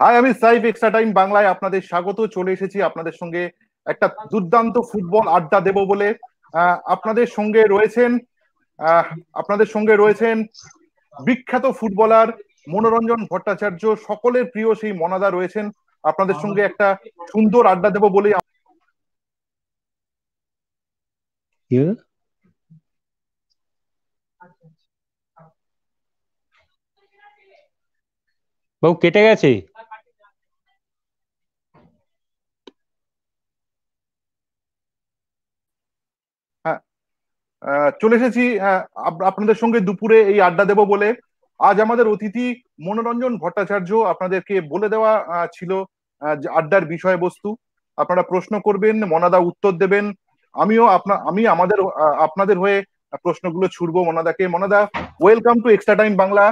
High আমি Saif extra time বাংলায় আপনাদের স্বাগত চলে এসেছি আপনাদের সঙ্গে একটা দুর্দান্ত ফুটবল আড্ডা দেব বলে আপনাদের সঙ্গে রয়েছেন আপনাদের সঙ্গে রয়েছেন বিখ্যাত ফুটবলার মনোরঞ্জন ভট্টাচার্য সকলের প্রিয় সেই মনাদা রয়েছেন আপনাদের সঙ্গে একটা সুন্দর আড্ডা দেব বলেই বাবু কেটে গেছে চলে এসেছি হ্যাঁ আপনাদের সঙ্গে দুপুরে এই আড্ডা দেব বলে আজ আমাদের অতিথি মনোরঞ্জন ভট্টাচার্য আপনাদেরকে বলে দেওয়া ছিল আড্ডার বিষয়বস্তু আপনারা প্রশ্ন করবেন মনাদা উত্তর দেবেন আমিও আপনার আমি আমাদের আপনাদের হয়ে প্রশ্নগুলো ছুড়বো মনাদাকে Monada welcome to extra time Bangla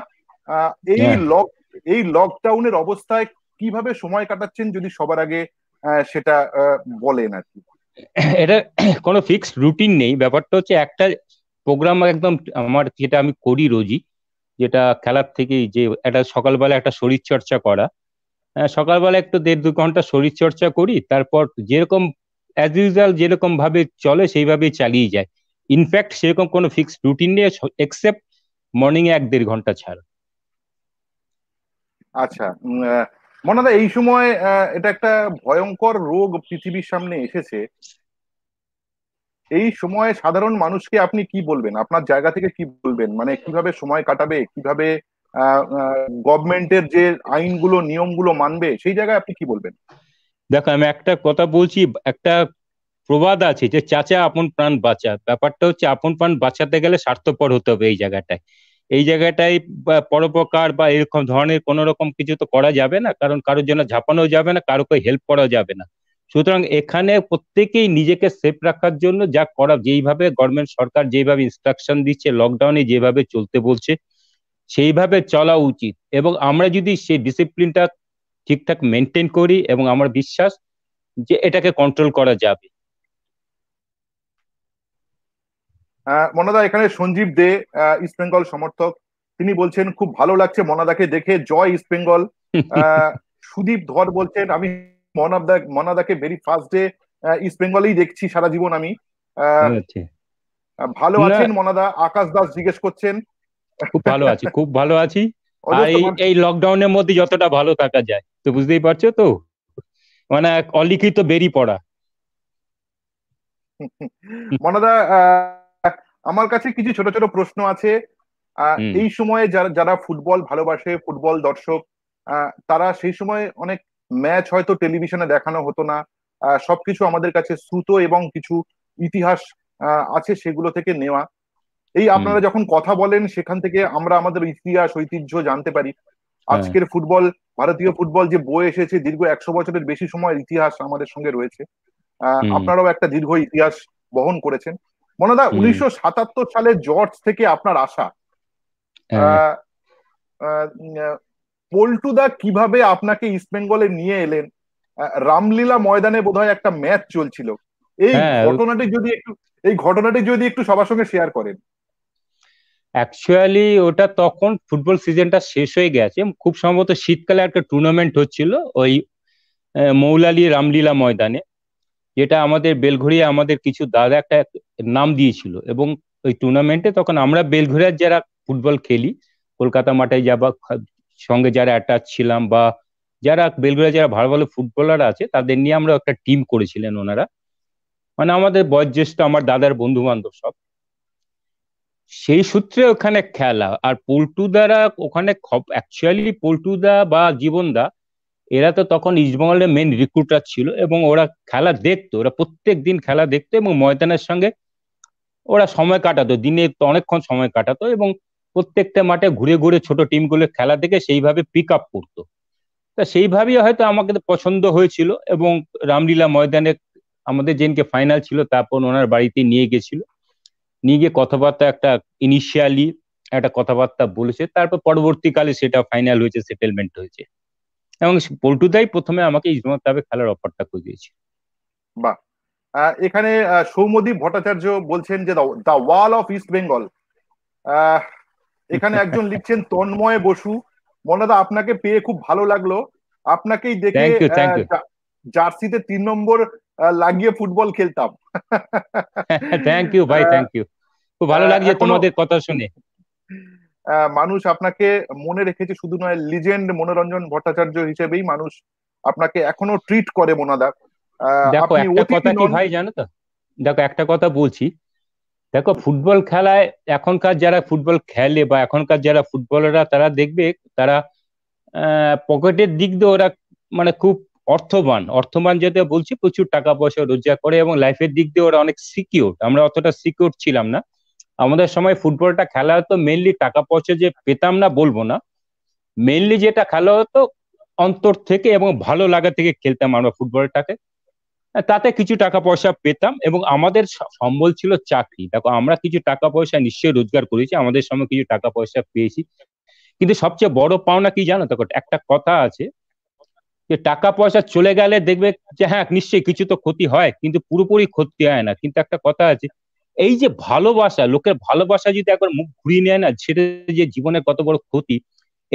এই হ্যাঁ। লক এই লকডাউনের অবস্থায় কিভাবে সময় কাটাচ্ছেন যদি সবার আগে সেটা বলেন আর কি এটা কোনো ফিক্সড রুটিন নেই ব্যাপারটা হচ্ছে একটা প্রোগ্রাম একদম আমার যেটা আমি করি রোজই যেটা খেলার থেকে যে একটা সকালবেলা একটা শরীরচর্চা করা হ্যাঁ সকালবেলা একটু দেড় দু ঘন্টা শরীরচর্চা করি তারপর যেরকম অ্যাজ ইউজুয়াল যেরকম ভাবে চলে সেইভাবেই চালিয়ে যায় ইনফ্যাক্ট সেরকম কোনো ফিক্সড রুটিন নেই এক্সেপ্ট মর্নিং এক দেড় ঘন্টা ছাড়া আচ্ছা মনে এই সময় এটা একটা ভয়ঙ্কর রোগ পৃথিবীর সামনে এসেছে এই সময়ে সাধারণ মানুষকে আপনি কি বলবেন আপনার জায়গা থেকে কি বলবেন মানে কিভাবে সময় কাটাবে কিভাবে গভর্নমেন্টের যে আইনগুলো নিয়মগুলো মানবে সেই জায়গায় আপনি কি বলবেন দেখো আমি একটা কথা বলছি একটা প্রবাদ আছে যে চাচা আপন প্রাণ বাঁচা ব্যাপারটা হচ্ছে আপন প্রাণ বাঁচাতে গেলে স্বার্থপর হতে হবে এই জায়গাটায় এই জায়গাটাই পরোপকার বা এরকম ধরনের কোনো রকম কিছু তো করা যাবে না কারণ কারোর জন্য ঝাঁপানো যাবে না কারোকে হেল্প করা যাবে না সুতরাং এখানে প্রত্যেকেই নিজেকে সেফ রাখার জন্য যা করা যেইভাবে গভর্নমেন্ট সরকার যেইভাবে ইনস্ট্রাকশন দিচ্ছে লকডাউনে যেভাবে চলতে বলছে সেইভাবে চলা উচিত এবং আমরা যদি সেই ডিসিপ্লিনটা ঠিকঠাক মেনটেন করি এবং আমার বিশ্বাস যে এটাকে কন্ট্রোল করা যাবে মনাদা এখানে সঞ্জীব দে ইস্ট বেঙ্গল সমর্থক তিনি বলছেন খুব ভালো লাগছে মনাদাকে দেখে জয় ইস্ট বেঙ্গল সুদীপ ধর বলছেন আমি মনাদা মনাদাকে ভেরি ফার্স্ট ডে ইস্ট বেঙ্গলেই দেখছি সারা জীবন আমি আচ্ছা। ভালো আছেন মনাদা আকাশ দাস জিজ্ঞেস করছেন খুব ভালো আছি খুব ভালো আছি আর এই লকডাউনের মধ্যে যতটা ভালো থাকা যায় তো বুঝতেই পারছো তো মানে অলিখিত বেরি পড়া মনাদা আমার কাছে কিছু ছোট ছোট প্রশ্ন আছে এই সময়ে যারা যারা ফুটবল ভালোবাসে ফুটবল দর্শক তারা সেই সময় অনেক ম্যাচ হয়তো টেলিভিশনে দেখানো হতো না সবকিছু আমাদের কাছে শ্রুত এবং কিছু ইতিহাস আছে সেগুলো থেকে নেওয়া এই আপনারা যখন কথা বলেন সেখান থেকে আমরা আমাদের ইতিহাস ঐতিহ্য জানতে পারি হ্যাঁ। আজকের ফুটবল ভারতীয় ফুটবল যে বই এসেছে দীর্ঘ একশো বছরের বেশি সময় ইতিহাস আমাদের সঙ্গে রয়েছে আপনারাও একটা দীর্ঘ ইতিহাস বহন করেছেন মনে হয় উনিশশো সাতাত্তর সালে জর্জ থেকে আপনার পল্টু হ্যাঁ। পল্টুদা কিভাবে আপনাকে ইস্ট বেঙ্গলে নিয়ে এলেন রামলীলা ময়দানে বোধহয় একটা ম্যাচ চলছিল এই হ্যাঁ, ঘটনাটি যদি একটু এই ঘটনাটি যদি একটু সবার সঙ্গে শেয়ার করেন অ্যাকচুয়ালি ওটা তখন ফুটবল সিজনটা শেষ হয়ে গেছে খুব সম্ভবত শীতকালে একটা টুর্নামেন্ট হচ্ছিল ওই মৌলালি রামলীলা ময়দানে যেটা আমাদের বেলঘড়িয়া আমাদের কিছু দাদা একটা নাম দিয়েছিল এবং ওই টুর্নামেন্টে তখন আমরা বেলঘড়িয়ার যারা ফুটবল খেলি কলকাতা মাঠে যাবা সঙ্গে যারা অ্যাটাচ ছিলাম বা যারা বেলগুড়া যারা ভালো ভালো ফুটবলার আছে তাদের নিয়ে আমরা একটা টিম করেছিলেন ওনারা মানে আমাদের বয়োজ্যেষ্ঠ আমার দাদার বন্ধু বান্ধব সব সেই সূত্রে ওখানে খেলা আর পল্টুদারা ওখানে অ্যাকচুয়ালি পল্টুদা বা জীবনদা এরা তো তখন ইস্টবেঙ্গলের মেন রিক্রুটার ছিল এবং ওরা খেলা দেখতো ওরা প্রত্যেক দিন খেলা দেখতো এবং ময়দানের সঙ্গে ওরা সময় কাটাতো দিনে অনেকক্ষণ সময় কাটাতো এবং প্রত্যেকটা মাঠে ঘুরে ঘুরে ছোট টিমগুলো খেলা দেখে সেইভাবে পিক আপ করতো তা সেইভাবেই হয়তো আমাকে পছন্দ হয়েছিল এবং রামলীলা ময়দানে আমাদের যেনকে ফাইনাল ছিল তারপর ওনার বাড়িতে নিয়ে গেছিল নিয়ে গিয়ে কথাবার্তা একটা ইনিশিয়ালি একটা কথাবার্তা বলেছে তারপর পরবর্তীকালে সেটা ফাইনাল হয়েছে সেটেলমেন্ট হয়েছে এবং পল্টুদাই প্রথমে আমাকে ইজমত ক্লাবে খেলার অফারটা করিয়েছিল বাহ এখানে সৌমদীপ ভট্টাচার্য বলছেন যে the wall of East Bengal এখানে একজন লিখছেন তন্ময় বসু মনাদা আপনাকে পেয়ে খুব ভালো লাগলো আপনাকেই দেখে জার্সিতে তিন নম্বর লাগিয়ে ফুটবল খেলতাম থ্যাংক ইউ ভাই থ্যাংক ইউ খুব ভালো লাগছে তোমাদের কথা শুনে মানুষ আপনাকে মনে রেখেছে শুধু নয় লিজেন্ড মনোরঞ্জন ভট্টাচার্য হিসেবেই মানুষ আপনাকে এখনো ট্রিট করে মোনাদা দেখো একটা কথা কি ভাই জানো তো দেখো একটা কথা বলছি দেখো ফুটবল খেলায় এখনকার যারা ফুটবল খেলে বা এখনকার যারা ফুটবলাররা তারা দেখবে তারা পকেটের দিক দিয়ে ওরা মানে খুব অর্থবান অর্থবান যেটা বলছি প্রচুর টাকা পয়সা রোজগার করে এবং লাইফের দিক দিয়ে ওরা অনেক সিকিউর আমরা অতটা সিকিউর ছিলাম না আমাদের সময় ফুটবলটা খেলা হতো মেনলি টাকা পয়সা যে পেতাম না বলবো না মেনলি যেটা খেলা হতো অন্তর থেকে এবং ভালো লাগা থেকে খেলতাম আমরা ফুটবলটাকে তাতে কিছু টাকা পয়সা পেতাম এবং আমাদের সম্বল ছিল চাকরি দেখো আমরা কিছু টাকা পয়সা নিশ্চয়ই রোজগার করেছি আমাদের সময় কিছু টাকা পয়সা পেয়েছি কিন্তু সবচেয়ে বড় পাওনা কি জানো দেখো একটা কথা আছে যে টাকা পয়সা চলে গেলে দেখবে যে হ্যাঁ নিশ্চয়ই কিছু তো ক্ষতি হয় কিন্তু পুরোপুরি ক্ষতি হয় না কিন্তু একটা কথা আছে এই যে ভালোবাসা লোকের ভালোবাসা যদি একবার মুখ ঘুরিয়ে নেয় না সেটা যে জীবনে কত বড় ক্ষতি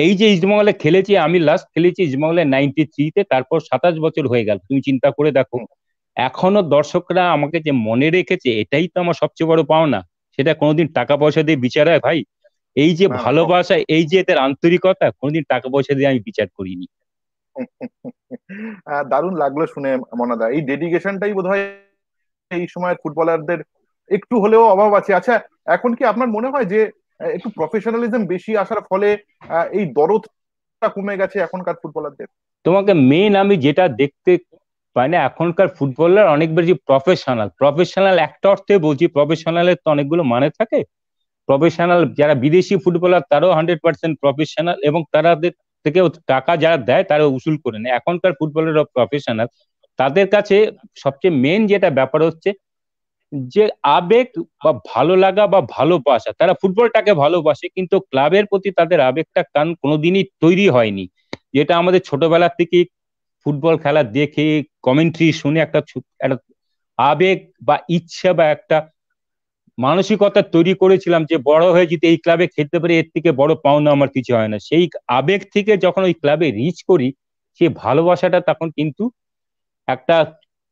এই যে ইজমহলে খেলেছি আমি লাস্ট খেলেছি ইজমহলে নাইনটি থ্রিতে তারপর সাতাশ বছর হয়ে গেল তুমি চিন্তা করে দেখো এখনো দর্শকরা আমাকে যে মনে রেখেছে এটাই তো আমার সবচেয়ে বড় পাওনা সেটা কোনোদিন টাকা পয়সা দিয়ে বিচার হয় ভাই এই যে হ্যাঁ, হ্যাঁ। ভালোবাসা এই যে এদের আন্তরিকতা কোনোদিন টাকা পয়সা দিয়ে আমি বিচার করিনি দারুণ লাগলো শুনে মনাদা এই ডেডিকেশনটাই বোধহয় এই সময় ফুটবলারদের একটু হলেও অভাব আছে আচ্ছা এখন কি আপনার মনে হয় যে একটু প্রফেশনালিজম বেশি আসার ফলে এই দরদটা কমে গেছে এখনকার ফুটবলারদের তোমাকে মেন আমি যেটা দেখতে পাই না এখনকার ফুটবলার অনেক বেশি প্রফেশনাল প্রফেশনাল একটা অর্থে বলছি প্রফেশনালের তো অনেকগুলো মানে থাকে প্রফেশনাল যারা বিদেশি ফুটবলার তারাও হান্ড্রেড পার্সেন্ট প্রফেশনাল এবং তারা থেকে টাকা যারা দেয় তারা উসুল করে নেয় এখনকার ফুটবলাররা প্রফেশনাল তাদের কাছে সবচেয়ে মেন যেটা ব্যাপার হচ্ছে যে আবেগ বা ভালো লাগা বা ভালোবাসা তারা ফুটবলটাকে ভালোবাসে কিন্তু ক্লাবের প্রতি তাদের আবেগটা কান কোনোদিনই তৈরি হয়নি যেটা আমাদের ছোটবেলা থেকে ফুটবল খেলা দেখে কমেন্ট্রি শুনে একটা আবেগ বা ইচ্ছা বা একটা মানসিকতা তৈরি করেছিলাম যে বড় হয়ে যদি এই ক্লাবে খেলতে পারি এর থেকে বড় পাওনা আমার কিছু হয় না সেই আবেগ থেকে যখন ওই ক্লাবে রিচ করি সে ভালোবাসাটা তখন কিন্তু একটা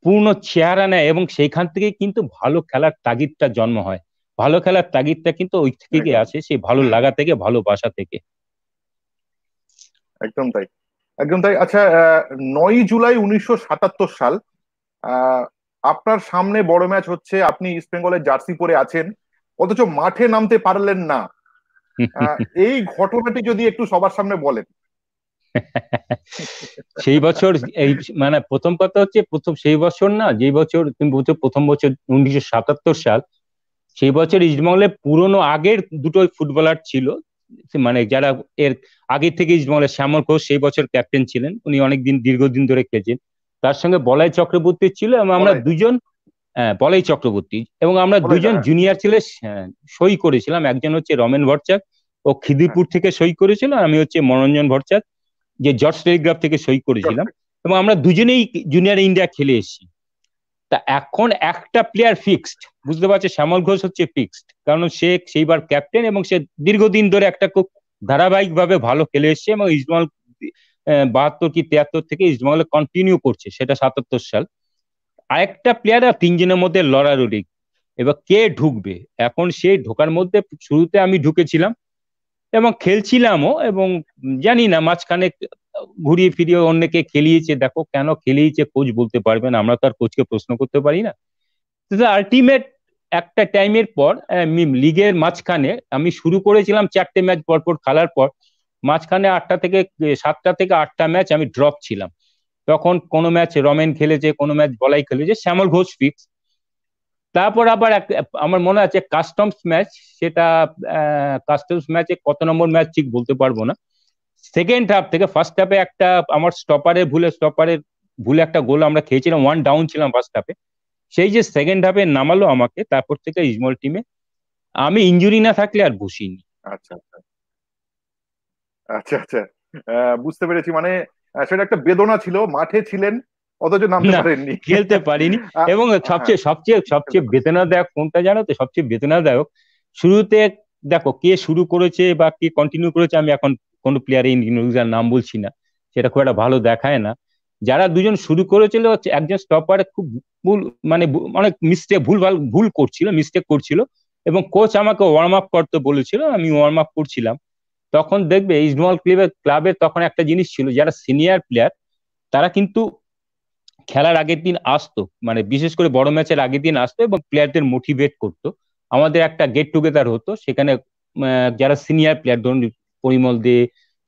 পূর্ণ চেহারা নেয় এবং সেইখান থেকে কিন্তু ভালো খেলার তাগিদটা জন্ম হয় ভালো খেলার তাগিদটা কিন্তু ওই থেকে আসে সেই ভালো লাগা থেকে ভালোবাসা থেকে একদম তাই একদম তাই আচ্ছা নয় জুলাই উনিশশো সাতাত্তর সাল আপনার সামনে বড় ম্যাচ হচ্ছে আপনি ইস্ট বেঙ্গলের জার্সি পরে আছেন অথচ মাঠে নামতে পারলেন না এই ঘটনাটি যদি একটু সবার সামনে বলেন সেই বছর এই মানে প্রথম কথা হচ্ছে প্রথম সেই বছর না যে বছর তুমি বলছো প্রথম বছর উনিশশো সাতাত্তর সাল সেই বছর ইস্টবঙ্গলে পুরনো আগের দুটো ফুটবলার ছিল মানে যারা এর আগে থেকে ইস্টবেঙ্গলের শ্যামল ঘোষ সেই বছর ক্যাপ্টেন ছিলেন উনি অনেকদিন দীর্ঘদিন ধরে খেলছেন তার সঙ্গে বলাই চক্রবর্তী ছিল এবং আমরা দুজন হ্যাঁ, বলাই চক্রবর্তী এবং আমরা দুজন জুনিয়র ছেলে হ্যাঁ, সই করেছিলাম একজন হচ্ছে রমেন ভট্টাচার্য ও খিদিরপুর হ্যাঁ। থেকে সই করেছিল আমি হচ্ছে মনোরঞ্জন ভট্টাচার্য যে জর্জ টেলিগ্রাফ থেকে সই করেছিলাম এবং আমরা দুজনেই জুনিয়র ইন্ডিয়া খেলে এসেছি তা এখন একটা প্লেয়ার ফিক্সড বুঝতে পারছে শ্যামল ঘোষ হচ্ছে ফিক্সড কারণ সে সেইবার ক্যাপ্টেন এবং সে দীর্ঘদিন ধরে একটা খুব ধারাবাহিকভাবে ভালো খেলে এসছে এবং ইজমাল বাহাত্তর কি তিয়াত্তর থেকে ইজমাল কন্টিনিউ করছে সেটা সাতাত্তর সাল আরেকটা প্লেয়ার আর তিনজনের মধ্যে লড়ারুড়ি এবার কে ঢুকবে এখন সেই ঢোকার মধ্যে শুরুতে আমি ঢুকেছিলাম এবং খেলছিলামও এবং জানি না মাঝখানে ঘুরিয়ে ফিরিয়ে অন্যকে খেলিয়েছে দেখো কেন খেলিয়েছে কোচ বলতে পারবেন আমরা তো আর কোচকে প্রশ্ন করতে পারি না আলটিমেট একটা টাইমের পর লিগের মাঝখানে আমি শুরু করেছিলাম চারটে ম্যাচ পরপর খেলার পর মাঝখানে আটটা থেকে সাতটা থেকে আটটা ম্যাচ আমি ড্রপ ছিলাম তখন কোনো ম্যাচ রমেন খেলেছে কোনো ম্যাচ বলাই খেলেছে শ্যামল ঘোষ ফিক্স তারপর আবার আমার মনে আছে কাস্টমস ম্যাচ সেটা কাস্টমস ম্যাচে কত নম্বর ম্যাচ ঠিক বলতে পারবো না সেকেন্ড হাফ থেকে ফার্স্ট হাফে একটা আমার স্টপারে ভুলে স্টপারে ভুলে একটা গোল আমরা খেয়েছিলাম ওয়ান ডাউন ছিলাম ফার্স্ট হাফে সেই যে সেকেন্ড হাফে নামালো আমাকে তারপর থেকে ইজমল টিমে আমি ইঞ্জুরি না থাকলে আর বসিনি আচ্ছা আচ্ছা আচ্ছা, আচ্ছা। বুঝতে পেরেছি মানে সেটা একটা বেদনা ছিল মাঠে ছিলেন অথচ নামতে পারেননি খেলতে পারিনি এবং হ্যাঁ। সবচেয়ে সবচেয়ে সবচেয়ে হ্যাঁ। বেদনাদায়ক কোনটা জানো তো সবচেয়ে বেদনাদায়ক শুরুতে দেখো কে শুরু করেছে বা কে কন্টিনিউ করেছে আমি এখন কোন প্লেয়ারে ইন্ডিয়ান নাম বলছি না সেটা খুব একটা ভালো দেখায় না যারা দুজন শুরু করেছিল একজন স্টপার খুব ভুল মানে অনেক মিস্টেক ভুল ভাল ভুল করছিল মিস্টেক করছিল এবং কোচ আমাকে ওয়ার্ম আপ করতে বলেছিল আমি ওয়ার্ম আপ করছিলাম তখন দেখবে ইসমল ক্লিবের ক্লাবের তখন একটা জিনিস ছিল যারা সিনিয়র প্লেয়ার তারা কিন্তু খেলার আগের দিন আসতো মানে বিশেষ করে বড় ম্যাচের আগের দিন আসতো এবং প্লেয়ারদের মোটিভেট করতো আমাদের একটা গেট টুগেদার হতো সেখানে যারা সিনিয়র প্লেয়ার ধরুন পরিমল দে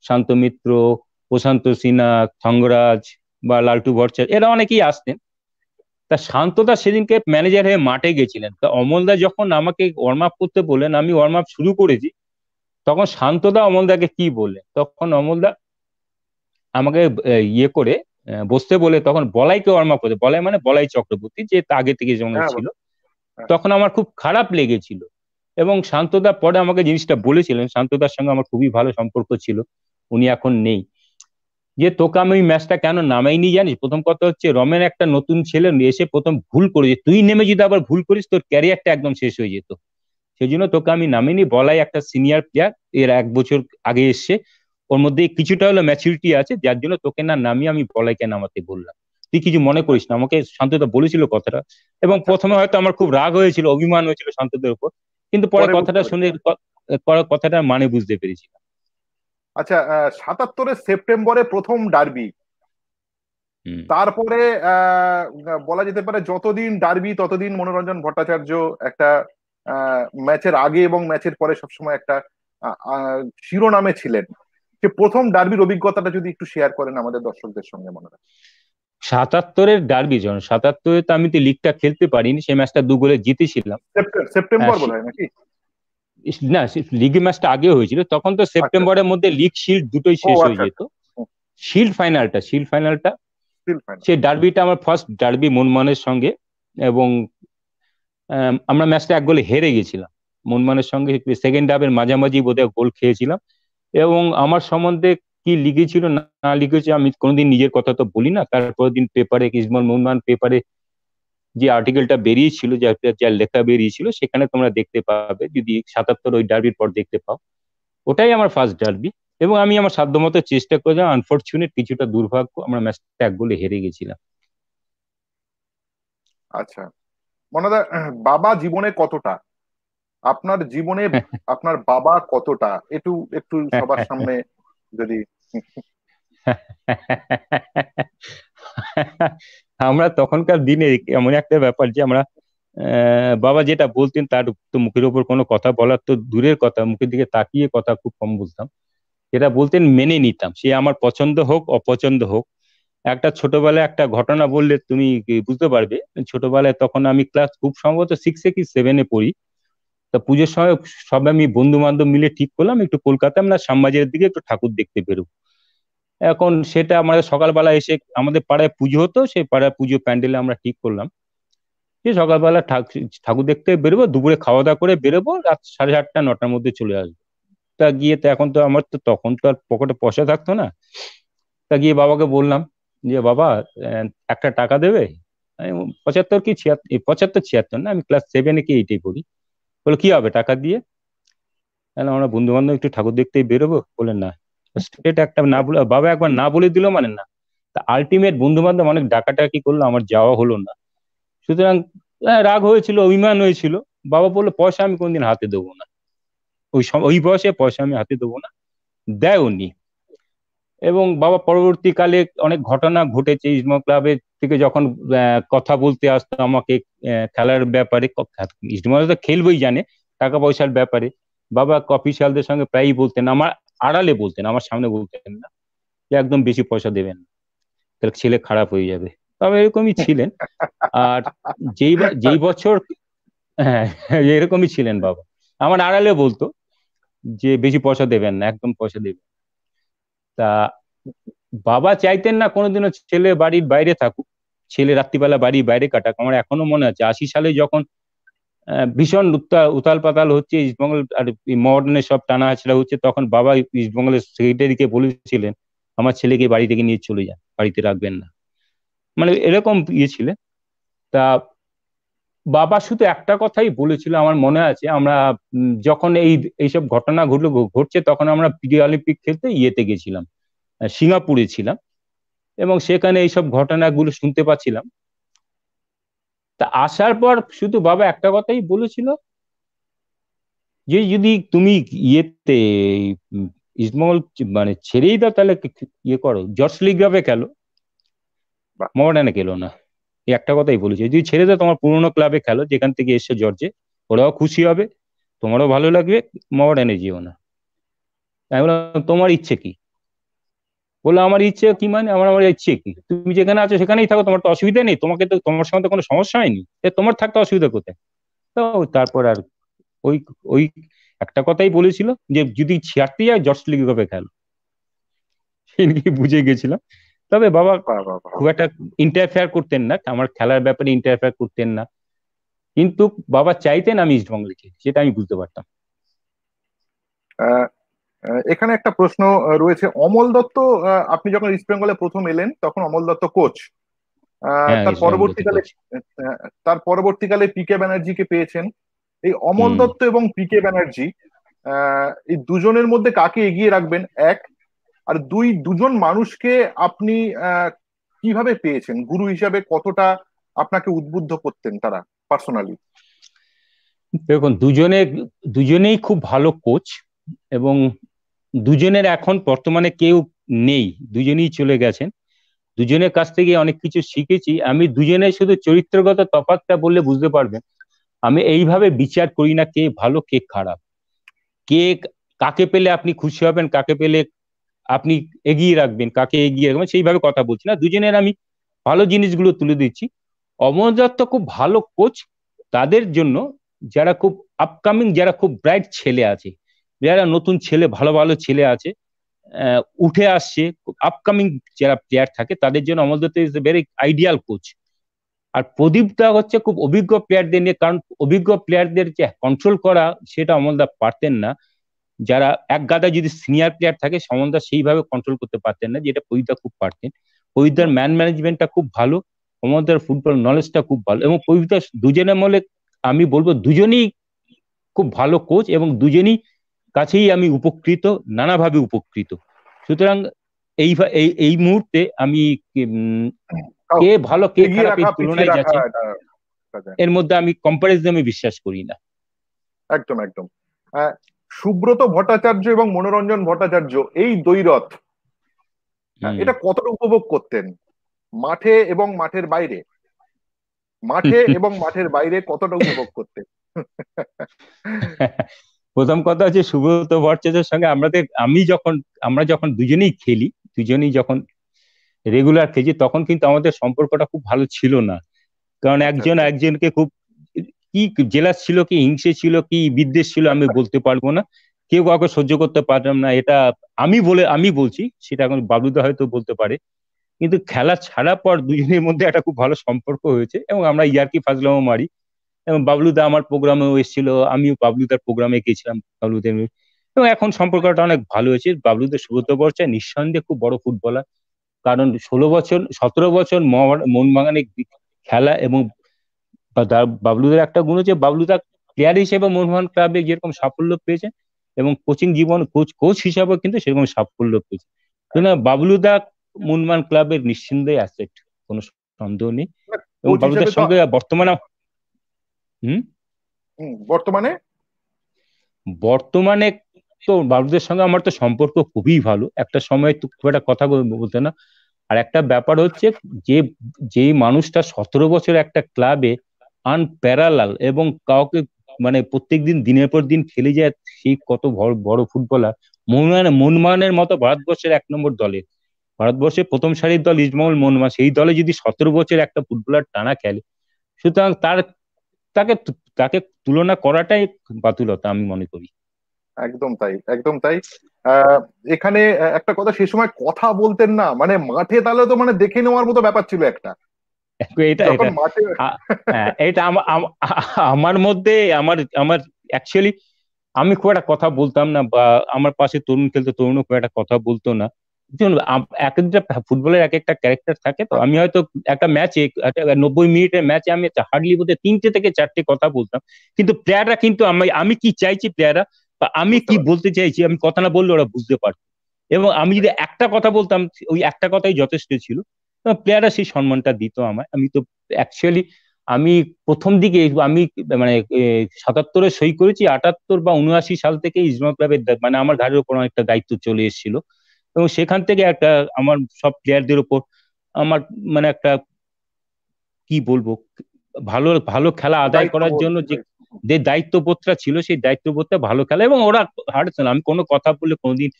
শান্ত মিত্র প্রশান্ত সিনহা থঙ্গরাজ বা লালটু ভরচার এরা অনেকেই আসতেন তা শান্তদা সেদিনকে ম্যানেজার হয়ে মাঠে গেছিলেন তা অমলদা যখন আমাকে ওয়ার্ম আপ করতে বললেন আমি ওয়ার্ম আপ শুরু করেছি তখন শান্তদা অমলদাকে কি বললেন তখন অমলদা আমাকে ইয়ে করে বসতে বলে তখন বলাইকে ওয়ার্ম আপ করে বলাই মানে বলাই চক্রবর্তী যে আগে থেকে যেমন হ্যাঁ, ছিল হ্যাঁ। তখন আমার খুব খারাপ লেগেছিল এবং শান্তদা পরে আমাকে জিনিসটা বলেছিলেন শান্তদার সঙ্গে আমার খুবই ভালো সম্পর্ক ছিল উনি এখন নেই যে তোকে আমি ওই ম্যাচটা কেন নামাইনি জানিস প্রথম কথা হচ্ছে রমেন একটা নতুন ছেলে এসে প্রথম ভুল করে যে তুই নেমে যদি আবার ভুল করিস তোর ক্যারিয়ারটা একদম শেষ হয়ে যেত সেই জন্য তোকে আমি নামিনি বলাই একটা সিনিয়র প্লেয়ার এর এক বছর আগে এসছে ওর মধ্যে কিছুটা হলো ম্যাচুরিটি আছে যার জন্য তোকে না নামিয়ে আমি বলাই কেন আমাকে বললাম তুই কিছু মনে করিস না আমাকে শান্তদা বলেছিল কথাটা এবং আচ্ছা। প্রথমে হয়তো আমার খুব রাগ হয়েছিল অভিমান হয়েছিল শান্তদের উপর কিন্তু পরে কথাটা শুনে কথাটা মানে বুঝতে পেরেছিলাম আচ্ছা সাতাত্তরের সেপ্টেম্বরে প্রথম ডার্বি তারপরে বলা যেতে পারে যতদিন ডার্বি ততদিন মনোরঞ্জন ভট্টাচার্য একটা ম্যাচের আগে এবং ম্যাচের পরে সবসময় একটা শিরোনামে ছিলেন যে প্রথম ডার্বির অভিজ্ঞতাটা যদি একটু শেয়ার করেন আমাদের দর্শকদের সঙ্গে মনে হয় সাতাত্তরের ডার্বি যখন সাতাত্তরে তো আমি তো লিগটা খেলতে পারিনি সেই ম্যাচটা দু গোলে জিতেছিলাম সেপ্টেম্বর হ্যাঁ, বলে নাকি না লিগ ম্যাচটা আগে হয়েছিল তখন তো সেপ্টেম্বরের মধ্যে লিগ শিল্ড দুটোই শেষ হয়ে আচ্ছা, যেত শিল্ড ফাইনালটা শিল্ড ফাইনালটা সেই ডার্বিটা আমার ফার্স্ট ডার্বি মনমানের সঙ্গে এবং আমরা ম্যাচটা এক গোলে হেরে গেছিলাম মনমানের সঙ্গে সেকেন্ড হাফের মাঝামাঝি বোধহয় গোল খেয়েছিলাম এবং আমার সম্বন্ধে কি লিখেছিল না লিখেছে আমি কোনোদিন নিজের কথা তো বলি না তারপর দিন পেপারে কিসমল মুমান পেপারে যে আর্টিকেলটা বেরিয়েছিল যা লেখা বেরিয়েছিল সেখানে তোমরা দেখতে পাবে যদি সাতাত্তর ওই ডার্বির পর দেখতে পাও ওটাই আমার ফার্স্ট ডার্বি এবং আমি আমার সাধ্যমতো চেষ্টা করে আনফর্চুনেট কিছুটা দুর্ভাগ্য আমরা ম্যাচটা এক গোলে হেরে গেছিলাম আচ্ছা মনে বাবা জীবনে কতটা আপনার জীবনে আপনার বাবা কতটা একটু একটু সবার সামনে যদি আমরা তখনকার দিনে এমন একটা ব্যাপার যে আমরা বাবা যেটা বলতেন তার তো মুখের উপর কোনো কথা বলার তো দূরের কথা মুখের দিকে তাকিয়ে কথা খুব কম বুঝতাম যেটা বলতেন মেনে নিতাম সে আমার পছন্দ হোক অপছন্দ হোক একটা ছোটবেলায় একটা ঘটনা বললে তুমি বুঝতে পারবে ছোটবেলায় তখন আমি ক্লাস খুব সম্ভবত সিক্সে কি সেভেনে পড়ি তা পুজোর সময় সব আমি বন্ধু বান্ধব মিলে ঠিক করলাম একটু কলকাতা আমরা শ্যামবাজারের দিকে একটু ঠাকুর দেখতে বেরোবো এখন সেটা আমাদের সকালবেলা এসে আমাদের পাড়ায় পুজো হতো সেই পাড়ায় পুজো প্যান্ডেলে আমরা ঠিক করলাম যে সকালবেলা ঠাকুর দেখতে বেরোবো দুপুরে খাওয়া দাওয়া করে বেরোবো রাত সাড়ে সাতটা নটার মধ্যে চলে আসবো তা গিয়ে তো এখন তো আমার তো তখন তো আর পকেটে পয়সা থাকতো না তা গিয়ে বাবাকে বললাম যে বাবা একটা টাকা দেবে পঁচাত্তর কি ছিয়াত্তর পঁচাত্তর ছিয়াত্তর না আমি ক্লাস সেভেনে কি এইটাই পড়ি বলে কি হবে টাকা দিয়ে আমরা বন্ধু বান্ধব একটু ঠাকুর দেখতেই বেরোবো বলেন না স্টেট একটা না বলে বাবা একবার না বলে দিল মানে না তা আলটিমেট বন্ধু বান্ধব অনেক ডাকাটাকি করলো আমার যাওয়া হলো না সুতরাং রাগ হয়েছিল অভিমান হয়েছিল বাবা বললো পয়সা আমি কোনদিন হাতে দেবো না ওই ওই বয়সে পয়সা আমি হাতে দেবো না দেয় উনি এবং বাবা পরবর্তীকালে অনেক ঘটনা ঘটেছে ইসমো ক্লাবে থেকে যখন কথা বলতে আসতো আমাকে খেলার ব্যাপারে ইস্টবেঙ্গল তো খেলবই জানে টাকা পয়সার ব্যাপারে বাবা অফিসিয়ালদের সঙ্গে প্রায়ই বলতেন আমার আড়ালে বলতেন আমার সামনে বলতেন না যে একদম বেশি পয়সা দেবেন তাহলে ছেলে খারাপ হয়ে যাবে তবে এরকমই ছিলেন আর যেই যেই বছর হ্যাঁ এরকমই ছিলেন বাবা আমার আড়ালে বলতো যে বেশি পয়সা দেবেন না একদম পয়সা দেবেন তা বাবা চাইতেন না কোনোদিনও ছেলে বাড়ির বাইরে থাকুক ছেলে রাত্রিবেলা বাড়ির বাইরে কাটাক আমার এখনো মনে আছে আশি সালে যখন ভীষণ উতাল পাতাল হচ্ছে ইস্টবেঙ্গল আর মডার্নের সব টানা আছড়া হচ্ছে তখন বাবা ইস্টবেঙ্গলের সেক্রেটারিকে বলেছিলেন আমার ছেলেকে বাড়ি থেকে নিয়ে চলে যান বাড়িতে রাখবেন না মানে এরকম ইয়ে ছিলেন তা বাবা শুধু একটা কথাই বলেছিল আমার মনে আছে আমরা যখন এই এইসব ঘটনা ঘটলো ঘটছে তখন আমরা প্রি অলিম্পিক খেলতে ইয়েতে গেছিলাম সিঙ্গাপুরে ছিলাম এবং সেখানে এইসব ঘটনাগুলো শুনতে পাচ্ছিলাম তা আসার পর শুধু বাবা একটা কথাই বলেছিল যে যদি তুমি ইয়েতে ইসমল মানে ছেড়েই দাও তাহলে ইয়ে করো জর্জ লিগ্রাফে খেলো মোহামেডানে খেলো না এই একটা কথাই বলেছে যদি ছেড়ে দাও তোমার পুরোনো ক্লাবে খেলো যেখান থেকে এসে জর্জে ওরাও খুশি হবে তোমারও ভালো লাগবে মোহামেডানে যেও না আমি বললাম তোমার ইচ্ছে কি বললো আমার ইচ্ছে কি মানে আমার আমার ইচ্ছে কি তুমি যেখানে আছো সেখানেই থাকো তোমার তো অসুবিধা নেই তোমাকে তো তোমার সঙ্গে কোনো সমস্যা হয়নি তোমার থাকতে অসুবিধা কোথায় তো তারপর আর ওই ওই একটা কথাই বলেছিল যে যদি ছিয়ারতে যায় জর্জ লিগে কবে খেল বুঝে গেছিলাম তবে বাবা খুব একটা ইন্টারফেয়ার করতেন না আমার খেলার ব্যাপারে ইন্টারফেয়ার করতেন না কিন্তু বাবা চাইতেন আমি ইস্টবেঙ্গল খেলি সেটা আমি বুঝতে পারতাম এখানে একটা প্রশ্ন রয়েছে অমল দত্ত আপনি যখন ইস্ট বেঙ্গলে প্রথম এলেন তখন অমল দত্ত হ্যাঁ, কোচ তার পরবর্তীকালে তার পরবর্তীকালে পি কে ব্যানার্জিকে পেয়েছেন এই অমল দত্ত এবং পি কে ব্যানার্জি এই দুজনের মধ্যে কাকে এগিয়ে রাখবেন এক আর দুই দুজন মানুষকে আপনি কিভাবে পেয়েছেন গুরু হিসাবে কতটা আপনাকে উদ্বুদ্ধ করতেন তারা পার্সোনালি দেখুন দুজনে দুজনেই খুব ভালো কোচ এবং দুজনের এখন বর্তমানে কেউ নেই দুজনেই চলে গেছেন দুজনের কাছ থেকে অনেক কিছু শিখেছি আমি দুজনে শুধু চরিত্রগত তফাতটা বললে বুঝতে পারবেন আমি এইভাবে বিচার করি না কে ভালো কে খারাপ কে কাকে পেলে আপনি খুশি হবেন কাকে পেলে আপনি এগিয়ে রাখবেন কাকে এগিয়ে রাখবেন সেইভাবে কথা বলছি না দুজনের আমি ভালো জিনিসগুলো তুলে দিচ্ছি অমরদত্ত খুব ভালো কোচ তাদের জন্য যারা খুব আপকামিং যারা খুব ব্রাইট ছেলে আছে যারা নতুন ছেলে ভালো ভালো ছেলে আছে উঠে আসছে আপকামিং যারা প্লেয়ার থাকে তাদের জন্য Amal Dutta is a very ideal coach আর প্রদীপটা হচ্ছে খুব অভিজ্ঞ প্লেয়ারদের নিয়ে কারণ অভিজ্ঞ প্লেয়ারদের যে কন্ট্রোল করা সেটা অমলদা পারতেন না যারা এক গাদা যদি সিনিয়র প্লেয়ার থাকে সমলদা সেইভাবে কন্ট্রোল করতে পারতেন না যেটা পহিদা খুব পারতেন দার ম্যান ম্যানেজমেন্টটা খুব ভালো অমলদার ফুটবল নলেজটা খুব ভালো এবং পহিদা দুজনে মলে আমি বলবো দুজনেই খুব ভালো কোচ এবং দুজনেই কাছেই আমি উপকৃত নানাভাবে উপকৃত সুতরাং এই এই মুহূর্তে আমি কে ভালো কে খারাপ তুলনায় যাচ্ছে এর মধ্যে আমি আমি বিশ্বাস করি না একদম একদম সুব্রত ভট্টাচার্য এবং মনোরঞ্জন ভট্টাচার্য এই দ্বৈরথ হ্যাঁ, এটা কতটা উপভোগ করতেন মাঠে এবং মাঠের বাইরে মাঠে এবং মাঠের বাইরে কতটা উপভোগ করতেন প্রথম কথা হচ্ছে সুব্রত ভট্টাচার্যের সঙ্গে আমাদের আমি যখন আমরা যখন দুজনেই খেলি দুজনেই যখন রেগুলার খেলছি তখন কিন্তু আমাদের সম্পর্কটা খুব ভালো ছিল না কারণ একজন আচ্ছা। একজনকে খুব কি জেলা ছিল কি হিংসে ছিল কি বিদ্বেষ ছিল আমি বলতে পারবো না কেউ কাউকে সহ্য করতে পারলাম না এটা আমি বলে আমি বলছি সেটা এখন বাবলুদা হয়তো বলতে পারে কিন্তু খেলা ছাড়া পর দুজনের মধ্যে একটা খুব ভালো সম্পর্ক হয়েছে এবং আমরা ইয়ারকি ফাজলামও মারি এবং বাবলুদা আমার প্রোগ্রামে এসেছিল আমিও বাবলুদার প্রোগ্রামে গেছিলাম বাবলুদের এবং এখন সম্পর্কটা অনেক ভালো হয়েছে বাবলুদের সুব্রত বর্ষা নিঃসন্দেহে খুব বড় ফুটবলার কারণ ষোলো বছর সতেরো বছর মোহনবাগানে খেলা এবং বাবলুদের একটা গুণ হচ্ছে বাবলুদা প্লেয়ার হিসেবে মোহনবাগান ক্লাবে যেরকম সাফল্য পেয়েছে এবং কোচিং জীবন কোচ কোচ হিসাবে কিন্তু সেরকম সাফল্য পেয়েছে বাবলুদা মোহনবাগান ক্লাবের নিঃসন্দেহে অ্যাসেট কোনো সন্দেহ নেই মানে এবং বাবলুদার সঙ্গে বর্তমানে হুম বর্তমানে বর্তমানে তো বাবুদের সঙ্গে আমার তো সম্পর্ক খুবই ভালো একটা সময় তো খুব একটা কথা বলতে না আর একটা ব্যাপার হচ্ছে যে যে মানুষটা সতেরো বছর একটা ক্লাবে আনপ্যারালাল এবং কাউকে মানে প্রত্যেক দিন দিনের পর দিন খেলে যায় সেই কত বড় ফুটবলার মনমান মনমানের মতো ভারতবর্ষের এক নম্বর দলে ভারতবর্ষের প্রথম সারির দল ইজমাউল মনমান সেই দলে যদি সতেরো বছর একটা ফুটবলার টানা খেলে সুতরাং তার তাকে তাকে তুলনা করাটাই বাতুলতা আমি মনে করি একদম তাই একদম তাই এখানে একটা কথা সে সময় কথা বলতেন না মানে মাঠে তাহলে তো মানে দেখে নেওয়ার মতো ব্যাপার ছিল একটা এটা এটা হ্যাঁ, আমার মধ্যে আমার আমার অ্যাকচুয়ালি আমি খুব একটা কথা বলতাম না বা আমার পাশে তরুণ খেলতো তরুণও খুব একটা কথা বলতো না এক একটা ফুটবলের এক একটা ক্যারেক্টার থাকে তো আমি হয়তো একটা ম্যাচে নব্বই মিনিটের ম্যাচে আমি হার্ডলি বোধ তিনটে থেকে চারটে কথা বলতাম কিন্তু প্লেয়াররা কিন্তু আমি আমি কি চাইছি প্লেয়াররা বা আমি কি বলতে চাইছি আমি কথা না বললে ওরা বুঝতে পারত এবং আমি যদি একটা কথা বলতাম ওই একটা কথাই যথেষ্ট ছিল প্লেয়াররা সেই সম্মানটা দিত আমায় আমি তো অ্যাকচুয়ালি আমি প্রথম দিকে আমি মানে সাতাত্তরে সই করেছি আটাত্তর বা উনআশি সাল থেকে ইজমত ক্লাবের মানে আমার ঘাড়ের উপর অনেকটা দায়িত্ব চলে এসেছিল এবং সেখান থেকে একটা আমার সব প্লেয়ারদের উপর আমার মানে একটা কি বলবো ভালো ভালো খেলা আদায় করার জন্য যে যে দায়িত্ববোধটা ছিল সেই দায়িত্ববোধটা ভালো খেলা এবং ওরা হারছে না আমি কোনো কথা বললে কোনোদিন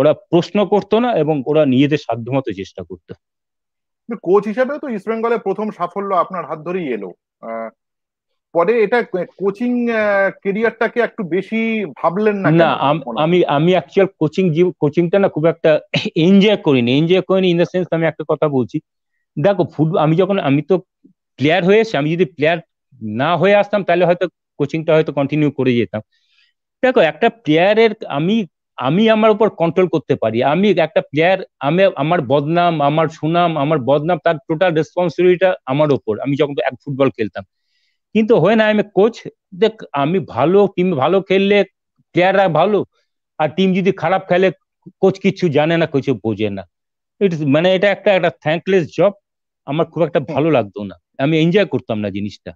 ওরা প্রশ্ন করতো না এবং ওরা নিজেদের সাধ্যমতো চেষ্টা করতো কোচ হিসেবেও তো ইস্ট বেঙ্গলের প্রথম সাফল্য আপনার হাত ধরেই এলো পরে এটা কোচিং কেরিয়ারটাকে একটু বেশি ভাবলেন না না আমি আমি অ্যাকচুয়াল কোচিং কোচিংটা না খুব একটা এনজয় করিনি এনজয় করিনি ইন দ্য সেন্স আমি একটা কথা বলছি দেখো ফুটবল আমি যখন আমি তো প্লেয়ার হয়ে আমি যদি প্লেয়ার না হয়ে আসতাম তাহলে হয়তো কোচিংটা হয়তো কন্টিনিউ করে যেতাম দেখো একটা প্লেয়ারের আমি আমি আমার উপর কন্ট্রোল করতে পারি আমি একটা প্লেয়ার আমি আমার বদনাম আমার সুনাম আমার বদনাম তার টোটাল রেসপন্সিবিলিটিটা আমার উপর আমি যখন এক ফুটবল খেলতাম কিন্তু হয় না আমি কোচ দেখ আমি ভালো টিম ভালো খেললে প্লেয়াররা ভালো আর টিম যদি খারাপ খেলে কোচ কিছু জানে না কিছু বোঝে না মানে এটা একটা একটা থ্যাঙ্কলেস জব আমার খুব একটা ভালো লাগতো না আমি এনজয় করতাম না জিনিসটা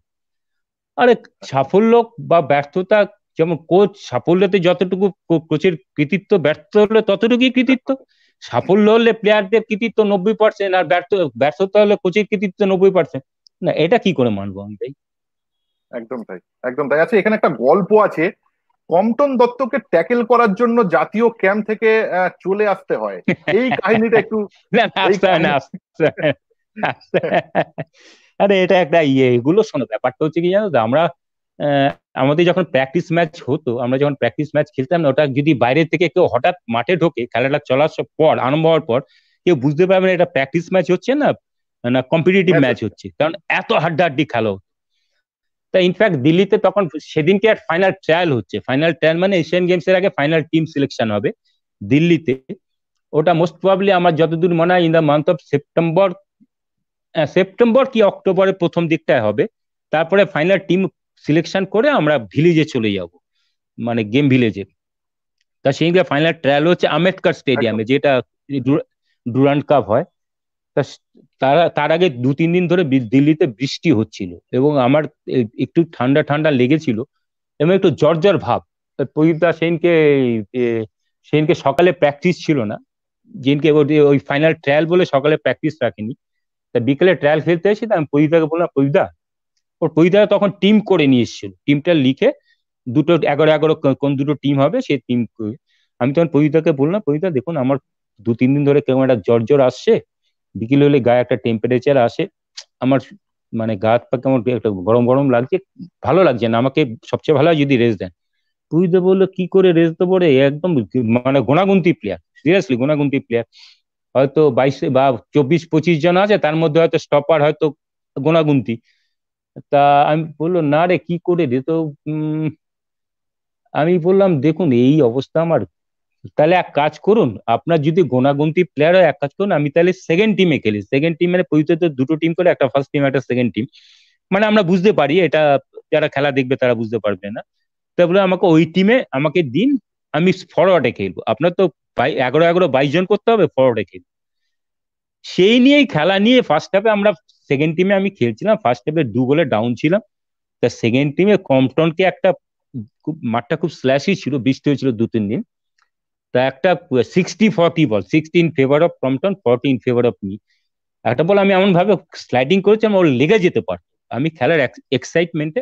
আরে সাফল্য বা ব্যর্থতা যেমন কোচ সাফল্যতে যতটুকু কোচের কৃতিত্ব ব্যর্থ হলে ততটুকুই কৃতিত্ব সাফল্য হলে প্লেয়ারদের কৃতিত্ব নব্বই পার্সেন্ট আর ব্যর্থ ব্যর্থতা হলে কোচের কৃতিত্ব নব্বই পার্সেন্ট না এটা কি করে মানবো আমি তাই একদম তাই একদম তাই আচ্ছা এখানে একটা গল্প আছে কমটন দত্তকে ট্যাকেল করার জন্য জাতীয় ক্যাম্প থেকে চলে আসতে হয় এই কাহিনীটা একটু আরে এটা একটা ইয়ে এগুলো শোনো ব্যাপারটা হচ্ছে কি জানো তো আমরা আমাদের যখন প্র্যাকটিস ম্যাচ হতো আমরা যখন প্র্যাকটিস ম্যাচ খেলতাম না ওটা যদি বাইরে থেকে কেউ হঠাৎ মাঠে ঢোকে খেলাটা চলার পর আরম্ভ হওয়ার পর কেউ বুঝতে পারবে না এটা প্র্যাকটিস ম্যাচ হচ্ছে না না কম্পিটিটিভ ম্যাচ হচ্ছে কারণ এত হাড্ডাহাড্ডি খেলা তা ইনফ্যাক্ট দিল্লিতে তখন সেদিনকে আর ফাইনাল ট্রায়াল হচ্ছে ফাইনাল ট্রায়াল মানে এশিয়ান গেমস এর আগে ফাইনাল টিম সিলেকশন হবে দিল্লিতে ওটা মোস্ট প্রবাবলি আমার যতদূর মনে হয় in the month of September September কি অক্টোবরের প্রথম দিকটায় হবে তারপরে ফাইনাল টিম সিলেকশন করে আমরা ভিলেজে চলে যাব মানে গেম ভিলেজে তা সেদিনকে ফাইনাল ট্রায়াল হচ্ছে আম্বেদকর স্টেডিয়ামে যেটা ডুরান্ড কাপ হয় তা তারা তার আগে দু তিন দিন ধরে দিল্লিতে বৃষ্টি হচ্ছিল এবং আমার একটু ঠান্ডা ঠান্ডা লেগেছিল এবং একটু জর্জর ভাব প্রদীপ দাস সেনকে সেনকে সকালে প্র্যাকটিস ছিল না যেনকে ওই ফাইনাল ট্রায়াল বলে সকালে প্র্যাকটিস রাখেনি তা বিকেলে ট্রায়াল খেলতে এসে আমি প্রদীপদাকে বললাম প্রদীপদা ওর প্রদীপদা তখন টিম করে নিয়ে এসেছিল টিমটা লিখে দুটো এগারো এগারো কোন দুটো টিম হবে সেই টিম আমি তখন প্রদীপদাকে বললাম প্রদীপদা দেখুন আমার দু তিন দিন ধরে কেমন একটা জর্জর আসছে বিকেল হলে গায়ে একটা টেম্পারেচার আসে আমার মানে গা হাত পা একটা গরম গরম লাগছে ভালো লাগছে না আমাকে সবচেয়ে ভালো যদি রেস্ট দেন তুই তো বললো কি করে রেস্ট দেবো রে একদম মানে গোনাগুন্তি প্লেয়ার সিরিয়াসলি গোনাগুন্তি প্লেয়ার হয়তো বাইশে বা চব্বিশ পঁচিশ জন আছে তার মধ্যে হয়তো স্টপার হয়তো গোনাগুন্তি তা আমি বললো না রে কি করে রে তো আমি বললাম দেখুন এই অবস্থা আমার তাহলে এক কাজ করুন আপনার যদি গোনাগুনতি প্লেয়ার হয় এক কাজ করুন আমি তাহলে সেকেন্ড টিমে খেলি সেকেন্ড টিম মানে পরিচিত দুটো টিম করে একটা ফার্স্ট টিম একটা সেকেন্ড টিম মানে আমরা বুঝতে পারি এটা যারা খেলা দেখবে তারা বুঝতে পারবে না তারপরে আমাকে ওই টিমে আমাকে দিন আমি ফরওয়ার্ডে খেলবো আপনার তো এগারো এগারো বাইশ জন করতে হবে ফরওয়ার্ডে খেলবো সেই নিয়েই খেলা নিয়ে ফার্স্ট হাফে আমরা সেকেন্ড টিমে আমি খেলছিলাম ফার্স্ট হাফে দু গোলে ডাউন ছিলাম তা সেকেন্ড টিমে কম্পটনকে একটা খুব মাঠটা খুব স্ল্যাশই ছিল বৃষ্টি হয়েছিল দু তিন দিন তা একটা sixty forty ball sixteen favour of Crompton in favour of me একটা বল আমি এমন ভাবে স্লাইডিং করেছি আমি ওর লেগে যেতে পারত আমি খেলার এক্সাইটমেন্টে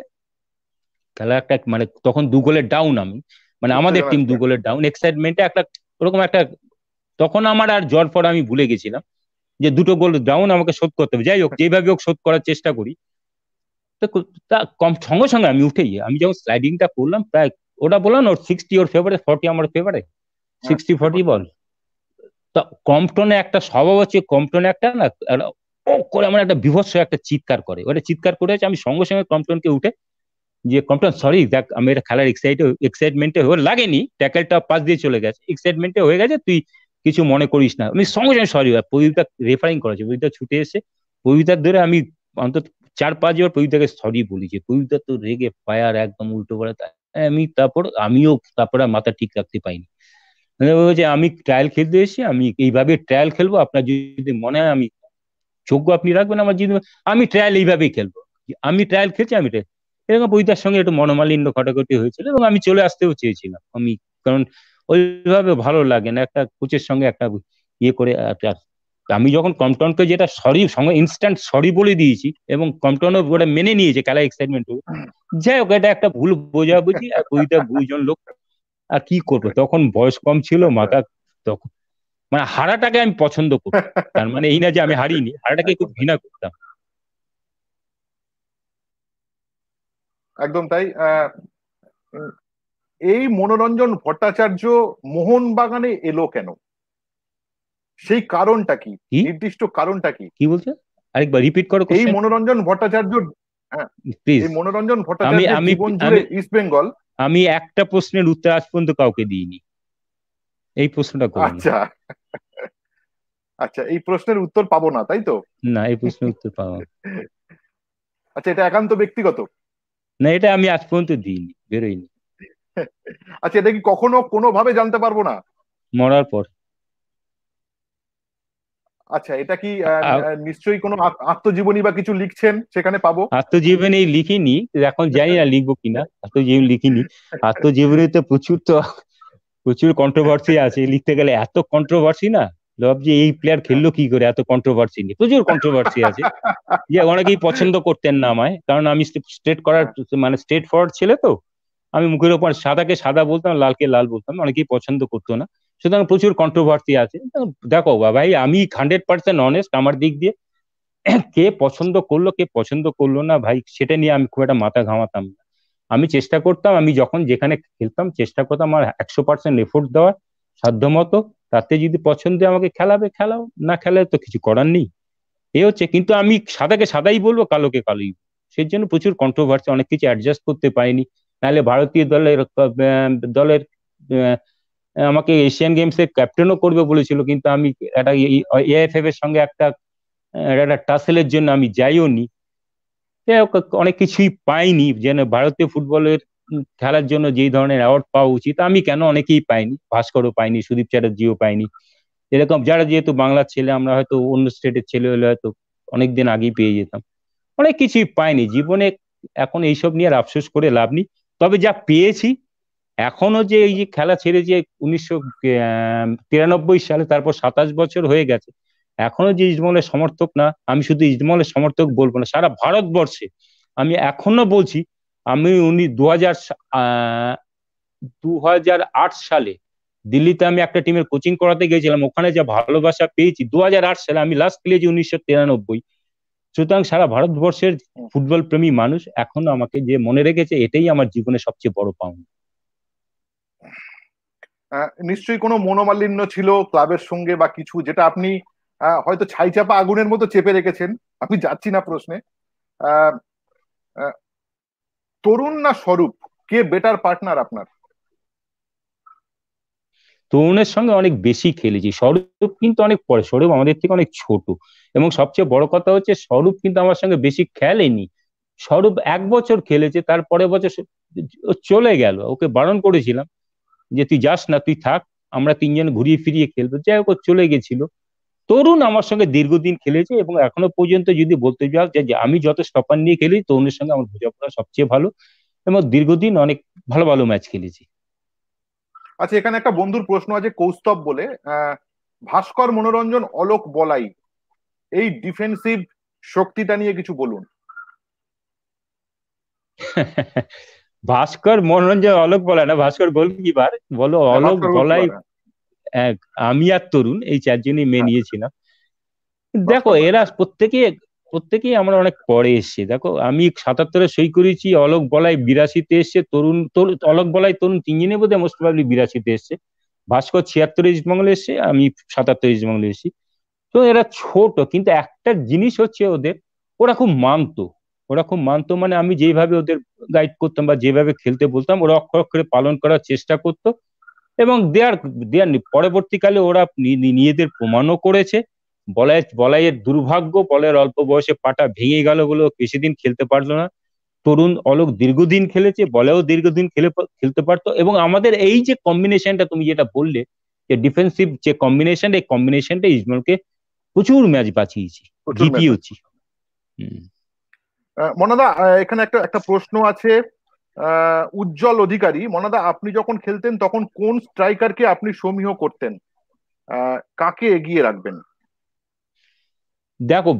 খেলার একটা মানে তখন দু গোলের ডাউন আমি মানে আমাদের টিম দু গোলের ডাউন এক্সাইটমেন্টে একটা ওরকম একটা তখন আমার আর জ্বর পর আমি ভুলে গেছিলাম যে দুটো গোল ডাউন আমাকে শোধ করতে হবে যাই হোক যেভাবে হোক শোধ করার চেষ্টা করি তা কম সঙ্গে সঙ্গে আমি উঠে গিয়ে আমি যখন স্লাইডিংটা করলাম প্রায় ওটা বললাম ওর সিক্সটি ওর ফেভারে ফর্টি আমার ফেভারে সিক্সটি হ্যাঁ। ফর্টি বল তা কম্পটনে একটা স্বভাব হচ্ছে কম্পটনে একটা না করে আমার একটা বিভৎস একটা চিৎকার করে ওটা চিৎকার করে আমি সঙ্গে সঙ্গে কম্পটনকে উঠে যে কম্পটন সরি দেখ আমি এটা খেলার এক্সাইট এক্সাইটমেন্টে হয়ে লাগেনি ট্যাকেলটা পাশ দিয়ে চলে গেছে এক্সাইটমেন্টে হয়ে গেছে তুই কিছু মনে করিস না আমি সঙ্গে সঙ্গে সরি প্রদীপটা রেফারিং করেছে প্রদীপটা ছুটে এসে প্রদীপটার ধরে আমি অন্তত চার পাঁচ বার প্রদীপটাকে সরি বলি যে প্রদীপটা তো রেগে ফায়ার একদম উল্টো করে আমি তারপর আমিও তারপরে মাথা ঠিক রাখতে পাইনি মানে যে আমি ট্রায়াল খেলতে এসেছি আমি এইভাবে ট্রায়াল খেলবো আপনার যদি মনে হয় আমি যোগ্য আপনি রাখবেন আমার যদি আমি ট্রায়াল এইভাবেই খেলবো আমি ট্রায়াল খেলছি আমি এরকম বইটার সঙ্গে একটু মনোমালিন্য ঘটাঘটি হয়েছিল এবং আমি চলে আসতেও চেয়েছিলাম আমি কারণ ওইভাবে ভালো লাগে না একটা কোচের সঙ্গে একটা ইয়ে করে আমি যখন কমটনকে যেটা সরি সঙ্গে ইনস্ট্যান্ট সরি বলে দিয়েছি এবং কমটন ওটা মেনে নিয়েছে খেলা এক্সাইটমেন্ট যাই হোক এটা একটা ভুল বোঝাবুঝি আর ওইটা দুইজন লোক আর কি করবো তখন বয়স কম ছিল মাথা তখন মানে হারাটাকে আমি পছন্দ করি তার মানে এই না যে আমি হারিনি হারাটাকে খুব ঘৃণা করতাম একদম তাই এই মনোরঞ্জন ভট্টাচার্য মোহনবাগানে এলো কেন সেই কারণটা কি নির্দিষ্ট কারণটা কি কি বলছে আরেকবার রিপিট করো এই মনোরঞ্জন ভট্টাচার্য হ্যাঁ, এই মনোরঞ্জন ভট্টাচার্য জীবন ইস্ট বেঙ্গল আমি একটা প্রশ্নের উত্তর আজ পর্যন্ত কাউকে দিইনি এই প্রশ্নটা আচ্ছা আচ্ছা এই প্রশ্নের উত্তর পাবো না তাই তো না এই প্রশ্নের উত্তর পাবো আচ্ছা এটা একান্ত ব্যক্তিগত না এটা আমি আজ পর্যন্ত দিইনি বেরোইনি আচ্ছা এটা কি কখনো কোনোভাবে জানতে পারবো না মরার পর আচ্ছা এটা কি নিশ্চয়ই কোনো আত্মজীবনী বা কিছু লিখছেন সেখানে পাবো আত্মজীবনী লিখিনি এখন জানি না লিখবো কিনা আত্মজীবনী লিখিনি আত্মজীবনীতে প্রচুর তো প্রচুর কন্ট্রোভার্সি আছে লিখতে গেলে এত কন্ট্রোভার্সি না ভাব যে এই প্লেয়ার খেললো কি করে এত কন্ট্রোভার্সি নিয়ে প্রচুর কন্ট্রোভার্সি আছে যে অনেকেই পছন্দ করতেন না আমায় কারণ আমি স্ট্রেট করার মানে স্ট্রেট ফরওয়ার্ড ছেলে তো আমি মুখের ওপর সাদাকে সাদা বলতাম লালকে লাল বলতাম অনেকেই পছন্দ করতো না সুতরাং প্রচুর কন্ট্রোভার্সি আছে দেখো ভাই আমি হান্ড্রেড পার্সেন্ট অনেস্ট আমার দিক দিয়ে কে পছন্দ করলো কে পছন্দ করলো না ভাই সেটা নিয়ে আমি খুব একটা মাথা ঘামাতাম না আমি চেষ্টা করতাম আমি যখন যেখানে খেলতাম চেষ্টা করতাম আমার একশো পার্সেন্ট এফোর্ট দেওয়ার সাধ্যমতো তাতে যদি পছন্দে আমাকে খেলাবে খেলাও না খেলে তো কিছু করার নেই এ হচ্ছে কিন্তু আমি সাদাকে সাদাই বলবো কালোকে কালোই সেই জন্য প্রচুর কন্ট্রোভার্সি অনেক কিছু অ্যাডজাস্ট করতে পারিনি নাহলে ভারতীয় দলের দলের আমাকে এশিয়ান গেমস গেমসে ক্যাপ্টেনও করবে বলেছিল কিন্তু আমি একটা এআইএফএফ এর সঙ্গে একটা একটা টাসেলের জন্য আমি যাইও নি অনেক কিছুই পাইনি যেন ভারতীয় ফুটবলের খেলার জন্য যেই ধরনের অ্যাওয়ার্ড পাওয়া উচিত আমি কেন অনেকেই পাইনি ভাস্করও পাইনি সুদীপ চ্যাটার্জিও পাইনি এরকম যারা যেহেতু বাংলার ছেলে আমরা হয়তো অন্য স্টেটের ছেলে হলে হয়তো অনেকদিন আগেই পেয়ে যেতাম অনেক কিছুই পাইনি জীবনে এখন এইসব নিয়ে আর আফসোস করে লাভ নেই তবে যা পেয়েছি এখনো যে এই যে খেলা ছেড়ে যে উনিশশো তিরানব্বই সালে তারপর সাতাশ বছর হয়ে গেছে এখনো যে ইজমলের সমর্থক না আমি শুধু ইজমলের সমর্থক বলবো না সারা ভারতবর্ষে আমি এখনো বলছি আমি উনি দু হাজার দু হাজার আট সালে দিল্লিতে আমি একটা টিমের কোচিং করাতে গিয়েছিলাম ওখানে যা ভালোবাসা পেয়েছি দু হাজার আট সালে আমি লাস্ট খেলেছি উনিশশো তিরানব্বই সুতরাং সারা ভারতবর্ষের ফুটবল প্রেমী মানুষ এখনো আমাকে যে মনে রেখেছে এটাই আমার জীবনে সবচেয়ে বড় পাওনা নিশ্চয়ই কোনো মনোমালিন্য ছিল ক্লাবের সঙ্গে বা কিছু যেটা আপনি হয়তো ছাই চাপা আগুনের মতো চেপে রেখেছেন আমি যাচ্ছি না প্রশ্নে তরুণ না স্বরূপ কে বেটার পার্টনার আপনার তরুণের সঙ্গে অনেক বেশি খেলেছি স্বরূপ কিন্তু অনেক পরে স্বরূপ আমাদের থেকে অনেক ছোট এবং সবচেয়ে বড় কথা হচ্ছে স্বরূপ কিন্তু আমার সঙ্গে বেশি খেলেনি স্বরূপ এক বছর খেলেছে তার পরের বছর চলে গেল ওকে বারণ করেছিলাম যে তুই যাস না তুই থাক আমরা তিনজন ঘুরিয়ে ফিরিয়ে খেলবো যাই হোক চলে গেছিল তরুণ আমার সঙ্গে দীর্ঘদিন খেলেছে এবং এখনো পর্যন্ত যদি বলতে যাও যে আমি যত স্টপার নিয়ে খেলি তরুণের সঙ্গে আমার বোঝাপড়া সবচেয়ে ভালো এবং দীর্ঘদিন অনেক ভালো ভালো ম্যাচ খেলেছি আচ্ছা এখানে একটা বন্ধুর প্রশ্ন আছে কৌস্তব বলে ভাস্কর মনোরঞ্জন অলোক বলাই এই ডিফেন্সিভ শক্তিটা নিয়ে কিছু বলুন ভাস্কর মনোরঞ্জন অলোক বলে না ভাস্কর কিপার বলো হ্যাঁ, অলোক বলাই হ্যাঁ। আমি আর তরুণ এই চারজনই মেয়ে হ্যাঁ। নিয়েছিলাম দেখো এরা প্রত্যেকে প্রত্যেকেই আমরা অনেক পরে এসছে দেখো আমি সাতাত্তরে সই করেছি অলোক বলাই বিরাশিতে এসছে তরুণ অলোক বলাই তরুণ তিনজনে বোধ হয় মোস্ট প্রবাবলি বিরাশিতে এসছে ভাস্কর ছিয়াত্তর ইস্টবেঙ্গলে এসছে আমি সাতাত্তর ইস্টবেঙ্গলে এসেছি তো এরা ছোট কিন্তু একটা জিনিস হচ্ছে ওদের ওরা খুব মানতো ওরা খুব মানতো মানে আমি যেভাবে ওদের গাইড করতাম বা যেভাবে খেলতে বলতাম ওরা অক্ষর অক্ষরে পালন করার চেষ্টা করত এবং দেয়ার দেয়ার পরবর্তীকালে ওরা নিজেদের প্রমাণও করেছে বলাই বলাইয়ের দুর্ভাগ্য বলের অল্প বয়সে পাটা ভেঙে গেল বলে বেশিদিন খেলতে পারলো না তরুণ অলোক দীর্ঘদিন খেলেছে বলেও দীর্ঘদিন খেলে খেলতে পারতো এবং আমাদের এই যে কম্বিনেশনটা তুমি যেটা বললে যে ডিফেন্সিভ যে কম্বিনেশন এই কম্বিনেশনটা ইজমলকে প্রচুর ম্যাচ বাঁচিয়েছি জিতিয়েছি হুম মনাদা এখানে একটা একটা প্রশ্ন আছে উজ্জ্বল অধিকারী মনাদা আপনি যখন খেলতেন তখন কোন স্ট্রাইকারকে আপনি সমীহ করতেন কাকে এগিয়ে রাখবেন দেখো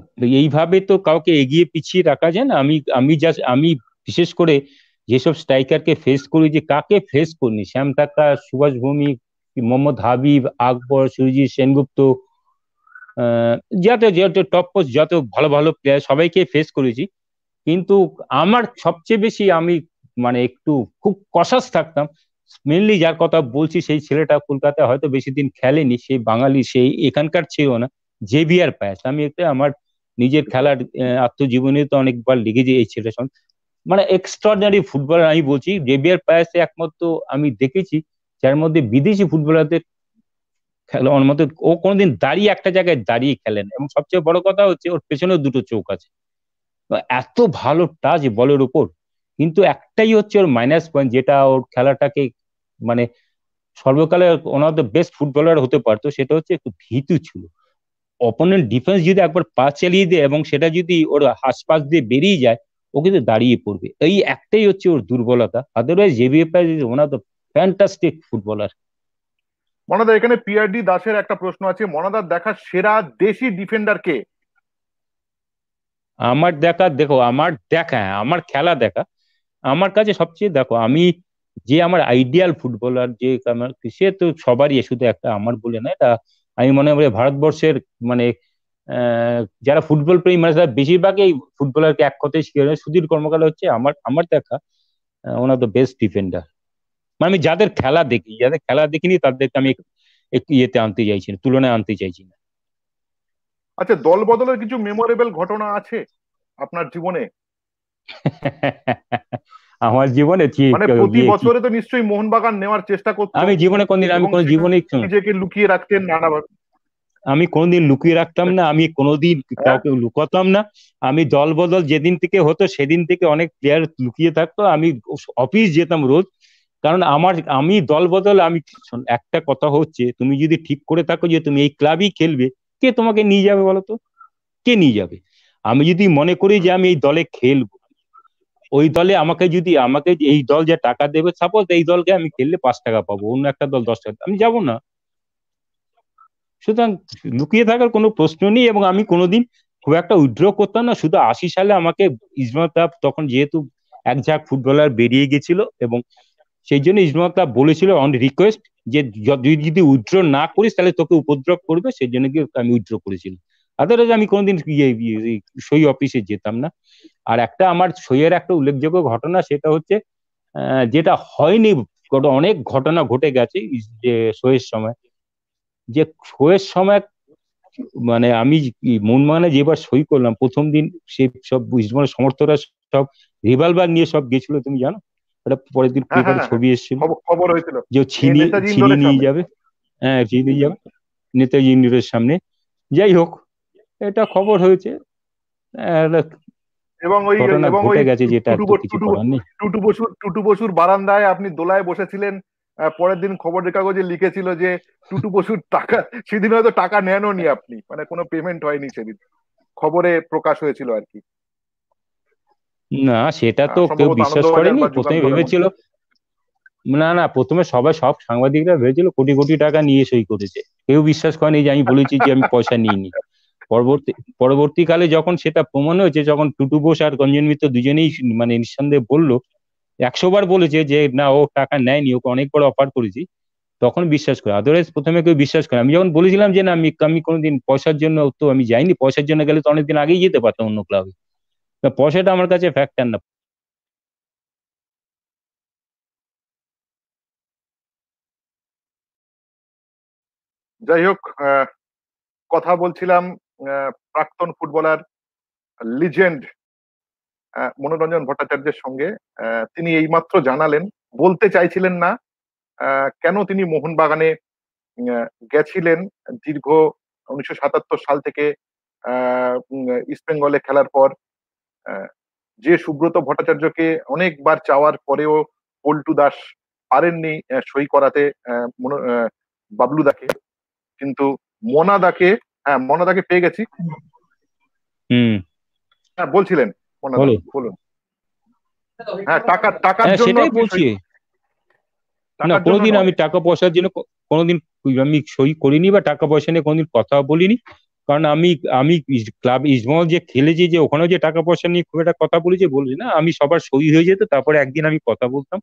এইভাবে তো কাউকে এগিয়ে পিছিয়ে রাখা যায় না আমি আমি জাস্ট আমি বিশেষ করে যেসব স্ট্রাইকারকে ফেস করি যে কাকে ফেস করিনি শ্যাম টাকা সুভাষ ভৌমিক মোহাম্মদ হাবিব আকবর সুরজিৎ সেনগুপ্ত যাতে যত টপ পোস্ট যত ভালো ভালো প্লেয়ার সবাইকে ফেস করেছি কিন্তু আমার সবচেয়ে বেশি আমি মানে একটু খুব কষাস থাকতাম মেনলি যার কথা বলছি সেই ছেলেটা কলকাতায় হয়তো বেশি দিন খেলেনি সেই বাঙালি সেই এখানকার ছিল না জেভিয়ার পায়াস আমি এটা আমার নিজের খেলার আত্মজীবনে তো অনেকবার লিখেছি এই ছেলের সঙ্গে মানে এক্সট্রাঅর্ডিনারি ফুটবলার আমি বলছি জেভিয়ার পায়াসে একমাত্র আমি দেখেছি যার মধ্যে বিদেশি ফুটবলারদের খেলোয়ার মতো ও কোনোদিন দাঁড়িয়ে একটা জায়গায় দাঁড়িয়ে খেলেন এবং সবচেয়ে বড় কথা হচ্ছে ওর পেছনেও দুটো চোখ আছে এত ভালো টাচ বলের উপর কিন্তু একটাই হচ্ছে ওর মাইনাস পয়েন্ট যেটা ওর খেলাটাকে মানে সর্বকালে ওনার দ্য বেস্ট ফুটবলার হতে পারতো সেটা হচ্ছে একটু ভীতু ছিল অপোনেন্ট ডিফেন্স যদি একবার পা চালিয়ে দেয় এবং সেটা যদি ওর হাসপাস দিয়ে বেরিয়ে যায় ও কিন্তু দাঁড়িয়ে পড়বে এই একটাই হচ্ছে ওর দুর্বলতা আদারওয়াইজ জেভিএফ ওনার দ্য ফ্যান্টাস্টিক ফুটবলার মনাদা এখানে পিআরডি দাসের একটা প্রশ্ন আছে মনাদার দেখা সেরা দেশি ডিফেন্ডার কে আমার দেখা দেখো আমার দেখা হ্যাঁ আমার খেলা দেখা আমার কাছে সবচেয়ে দেখো আমি যে আমার আইডিয়াল ফুটবলার যে সে তো সবারই শুধু একটা আমার বলে না এটা আমি মনে করি ভারতবর্ষের মানে যারা ফুটবল প্রেমী মানে তারা বেশিরভাগই ফুটবলারকে এক কথায় শিখে সুধীর কর্মকার হচ্ছে আমার আমার দেখা ওনার তো বেস্ট ডিফেন্ডার মানে আমি যাদের খেলা দেখি যাদের খেলা দেখিনি তাদেরকে আমি ইয়েতে আনতে চাইছি না তুলনায় আনতে চাইছি না আচ্ছা দল বদলের কিছু মেমোরেবল ঘটনা আছে আপনার জীবনে আমার জীবনে মানে প্রতি বছরে তো নিশ্চয়ই মোহনবাগান নেওয়ার চেষ্টা করতো আমি জীবনে কোনদিন আমি কোনো জীবনে নিজেকে লুকিয়ে রাখতেন নানাভাবে আমি কোনোদিন লুকিয়ে রাখতাম না আমি কোনোদিন কাউকে লুকাতাম না আমি দল বদল যেদিন থেকে হতো সেদিন থেকে অনেক প্লেয়ার লুকিয়ে থাকতো আমি অফিস যেতাম রোজ কারণ আমার আমি দল বদল আমি একটা কথা হচ্ছে তুমি যদি ঠিক করে থাকো যে তুমি এই ক্লাবই খেলবে কে তোমাকে নিয়ে যাবে বলতো কে নিয়ে যাবে আমি যদি মনে করি যে আমি এই দলে খেলবো ওই দলে আমাকে যদি আমাকে এই দল যে টাকা দেবে সাপোজ এই দলকে আমি খেললে পাঁচ টাকা পাবো অন্য একটা দল দশ টাকা আমি যাব না সুতরাং লুকিয়ে থাকার কোনো প্রশ্ন নেই এবং আমি কোনোদিন খুব একটা উইড্র করতাম না শুধু আশি সালে আমাকে ইসমত তখন যেহেতু এক ঝাঁক ফুটবলার বেরিয়ে গেছিল এবং সেই জন্য ইজমা ক্লাব বলেছিল অন রিকোয়েস্ট যে যদি উইথড্র না করিস তাহলে তোকে উপদ্রব করবে সেই জন্য কি আমি উইথড্র করেছিলাম আদারওয়াইজ আচ্ছা, আমি কোনোদিন ইয়ে, ইয়ে, সই অফিসে যেতাম না আর একটা আমার সইয়ের একটা উল্লেখযোগ্য ঘটনা সেটা হচ্ছে যেটা হয়নি অনেক ঘটনা ঘটে গেছে যে সইয়ের সময় যে সইয়ের সময় মানে আমি মন মানে যেবার সই করলাম প্রথম দিন সে সব সমর্থকরা সব রিভলভার নিয়ে সব গেছিল তুমি জানো ওটা পরের দিন পেপারে হ্যাঁ, হ্যাঁ, হ্যাঁ। ছবি এসেছিল খবর হয়েছিল যে ছিনিয়ে ছিনিয়ে নিয়ে যাবে হ্যাঁ ছিনিয়ে নিয়ে যাবে নেতাজি ইন্ডোরের সামনে যাই হোক এটা খবর হয়েছে এবং ওই এবং ওই গেছে যেটা টুটু বসু টুটু বসুর বারান্দায় আপনি দোলায় বসেছিলেন পরের দিন খবরের কাগজে লিখেছিল যে টুটু বসুর টাকা সেদিন হয়তো টাকা নেননি আপনি মানে কোনো পেমেন্ট হয়নি সেদিন খবরে প্রকাশ হয়েছিল আর কি না সেটা তো কেউ বিশ্বাস করেনি প্রথমে ভেবেছিল না না প্রথমে সবাই সব সাংবাদিকরা ভেবেছিল কোটি কোটি টাকা নিয়ে সই করেছে কেউ বিশ্বাস করেনি যে আমি বলেছি যে আমি পয়সা নিইনি পরবর্তী পরবর্তীকালে যখন সেটা প্রমাণ হয়েছে যখন টুটু বোস আর গঞ্জন মিত্র দুজনেই মানে নিঃসন্দেহে বললো একশো বার বলেছে যে না ও টাকা নেয়নি ওকে অনেক বড় অফার করেছি তখন বিশ্বাস করে আদারওয়াইজ প্রথমে কেউ বিশ্বাস করে আমি যখন বলেছিলাম যে না আমি আমি কোনোদিন পয়সার জন্য তো আমি যাইনি পয়সার জন্য গেলে তো অনেকদিন আগেই যেতে পারতাম অন্য ক্লাবে না পয়সাটা আমার কাছে ফ্যাক্টর না যাই হোক কথা বলছিলাম প্রাক্তন ফুটবলার লিজেন্ড মনোরঞ্জন ভট্টাচার্যের সঙ্গে তিনি এইমাত্র জানালেন বলতে চাইছিলেন না কেন তিনি মোহনবাগানে গেছিলেন দীর্ঘ উনিশশো সাতাত্তর সাল থেকে ইস্ট বেঙ্গলে খেলার পর যে সুব্রত ভট্টাচার্যকে অনেকবার চাওয়ার পরেও পল্টু দাস পারেননি সই করাতে বাবলু দাকে কিন্তু মনা দাকে হ্যাঁ মনা দাকে পেয়ে গেছি হ্যাঁ বলছিলেন মোনা বলুন হ্যাঁ টাকা টাকার হ্যাঁ, জন্য বলছি না কোনোদিন আমি টাকা পয়সার জন্য কোনোদিন আমি সই করিনি বা টাকা পয়সা নিয়ে কোনোদিন কথা বলিনি কারণ আমি আমি ক্লাব ইজমল যে খেলেছি যে ওখানেও যে টাকা পয়সা নিয়ে খুব একটা কথা বলেছি বলছি না আমি সবার সই হয়ে যেত তারপরে একদিন আমি কথা বলতাম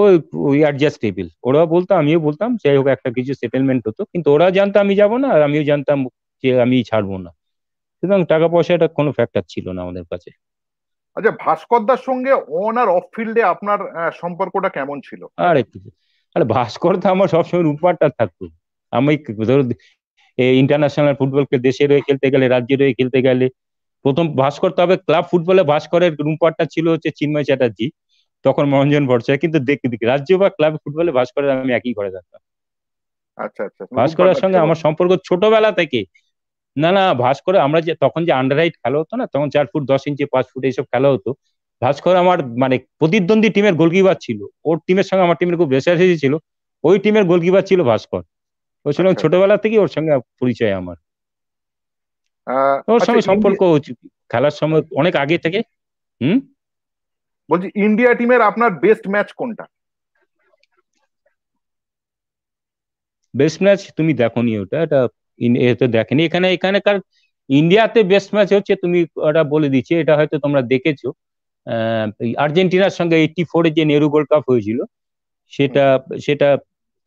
ওই ওই অ্যাডজাস্টেবল ওরা বলতো আমিও বলতাম যাই হোক একটা কিছু সেটেলমেন্ট হতো কিন্তু ওরা জানতো আমি যাব না আর আমিও জানতাম যে আমি ছাড়বো না সুতরাং টাকা পয়সা এটা কোনো ফ্যাক্টর ছিল না আমাদের কাছে আচ্ছা ভাস্করদার সঙ্গে অন আর অফ ফিল্ডে আপনার সম্পর্কটা কেমন ছিল আরে আরে ভাস্কর তো আমার সবসময় রূপারটা থাকতো আমি ধরো ইন্টারন্যাশনাল ফুটবলকে দেশের হয়ে খেলতে গেলে রাজ্যের হয়ে খেলতে গেলে প্রথম ভাস্কর হবে ক্লাব ফুটবলে ভাস্করের রুমপারটা ছিল হচ্ছে চিন্ময় চ্যাটার্জি তখন মনোরঞ্জন ভরসা কিন্তু দেখি দেখি রাজ্য বা ক্লাব ফুটবলে ভাস্করের আমি একই করে থাকতাম আচ্ছা আচ্ছা ভাস্করের সঙ্গে আমার সম্পর্ক ছোটবেলা থেকে না না ভাস্কর আমরা যে তখন যে আন্ডার হাইট খেলা হতো না তখন চার ফুট দশ ইঞ্চি পাঁচ ফুট এইসব খেলা হতো ভাস্কর আমার মানে প্রতিদ্বন্দ্বী টিমের গোলকিপার ছিল ওর টিমের সঙ্গে আমার টিমের খুব রেসারেসি ছিল ওই টিমের গোলকিপার ছিল ভাস্কর ওর আচ্ছা, আচ্ছা। ছোটবেলা থেকে ওর সঙ্গে পরিচয় আমার ওর সঙ্গে আচ্ছা, সম্পর্ক খেলার সময় অনেক আগে থেকে হুম বলছি ইন্ডিয়া টিমের আপনার বেস্ট ম্যাচ কোনটা বেস্ট ম্যাচ তুমি দেখনি ওটা এটা এটা দেখেনি এখানে এখানে কার ইন্ডিয়াতে বেস্ট ম্যাচ হচ্ছে তুমি ওটা বলে দিচ্ছি এটা হয়তো তোমরা দেখেছো আর্জেন্টিনার সঙ্গে এইটটি ফোরে যে নেরু গোল্ড কাপ হয়েছিল সেটা সেটা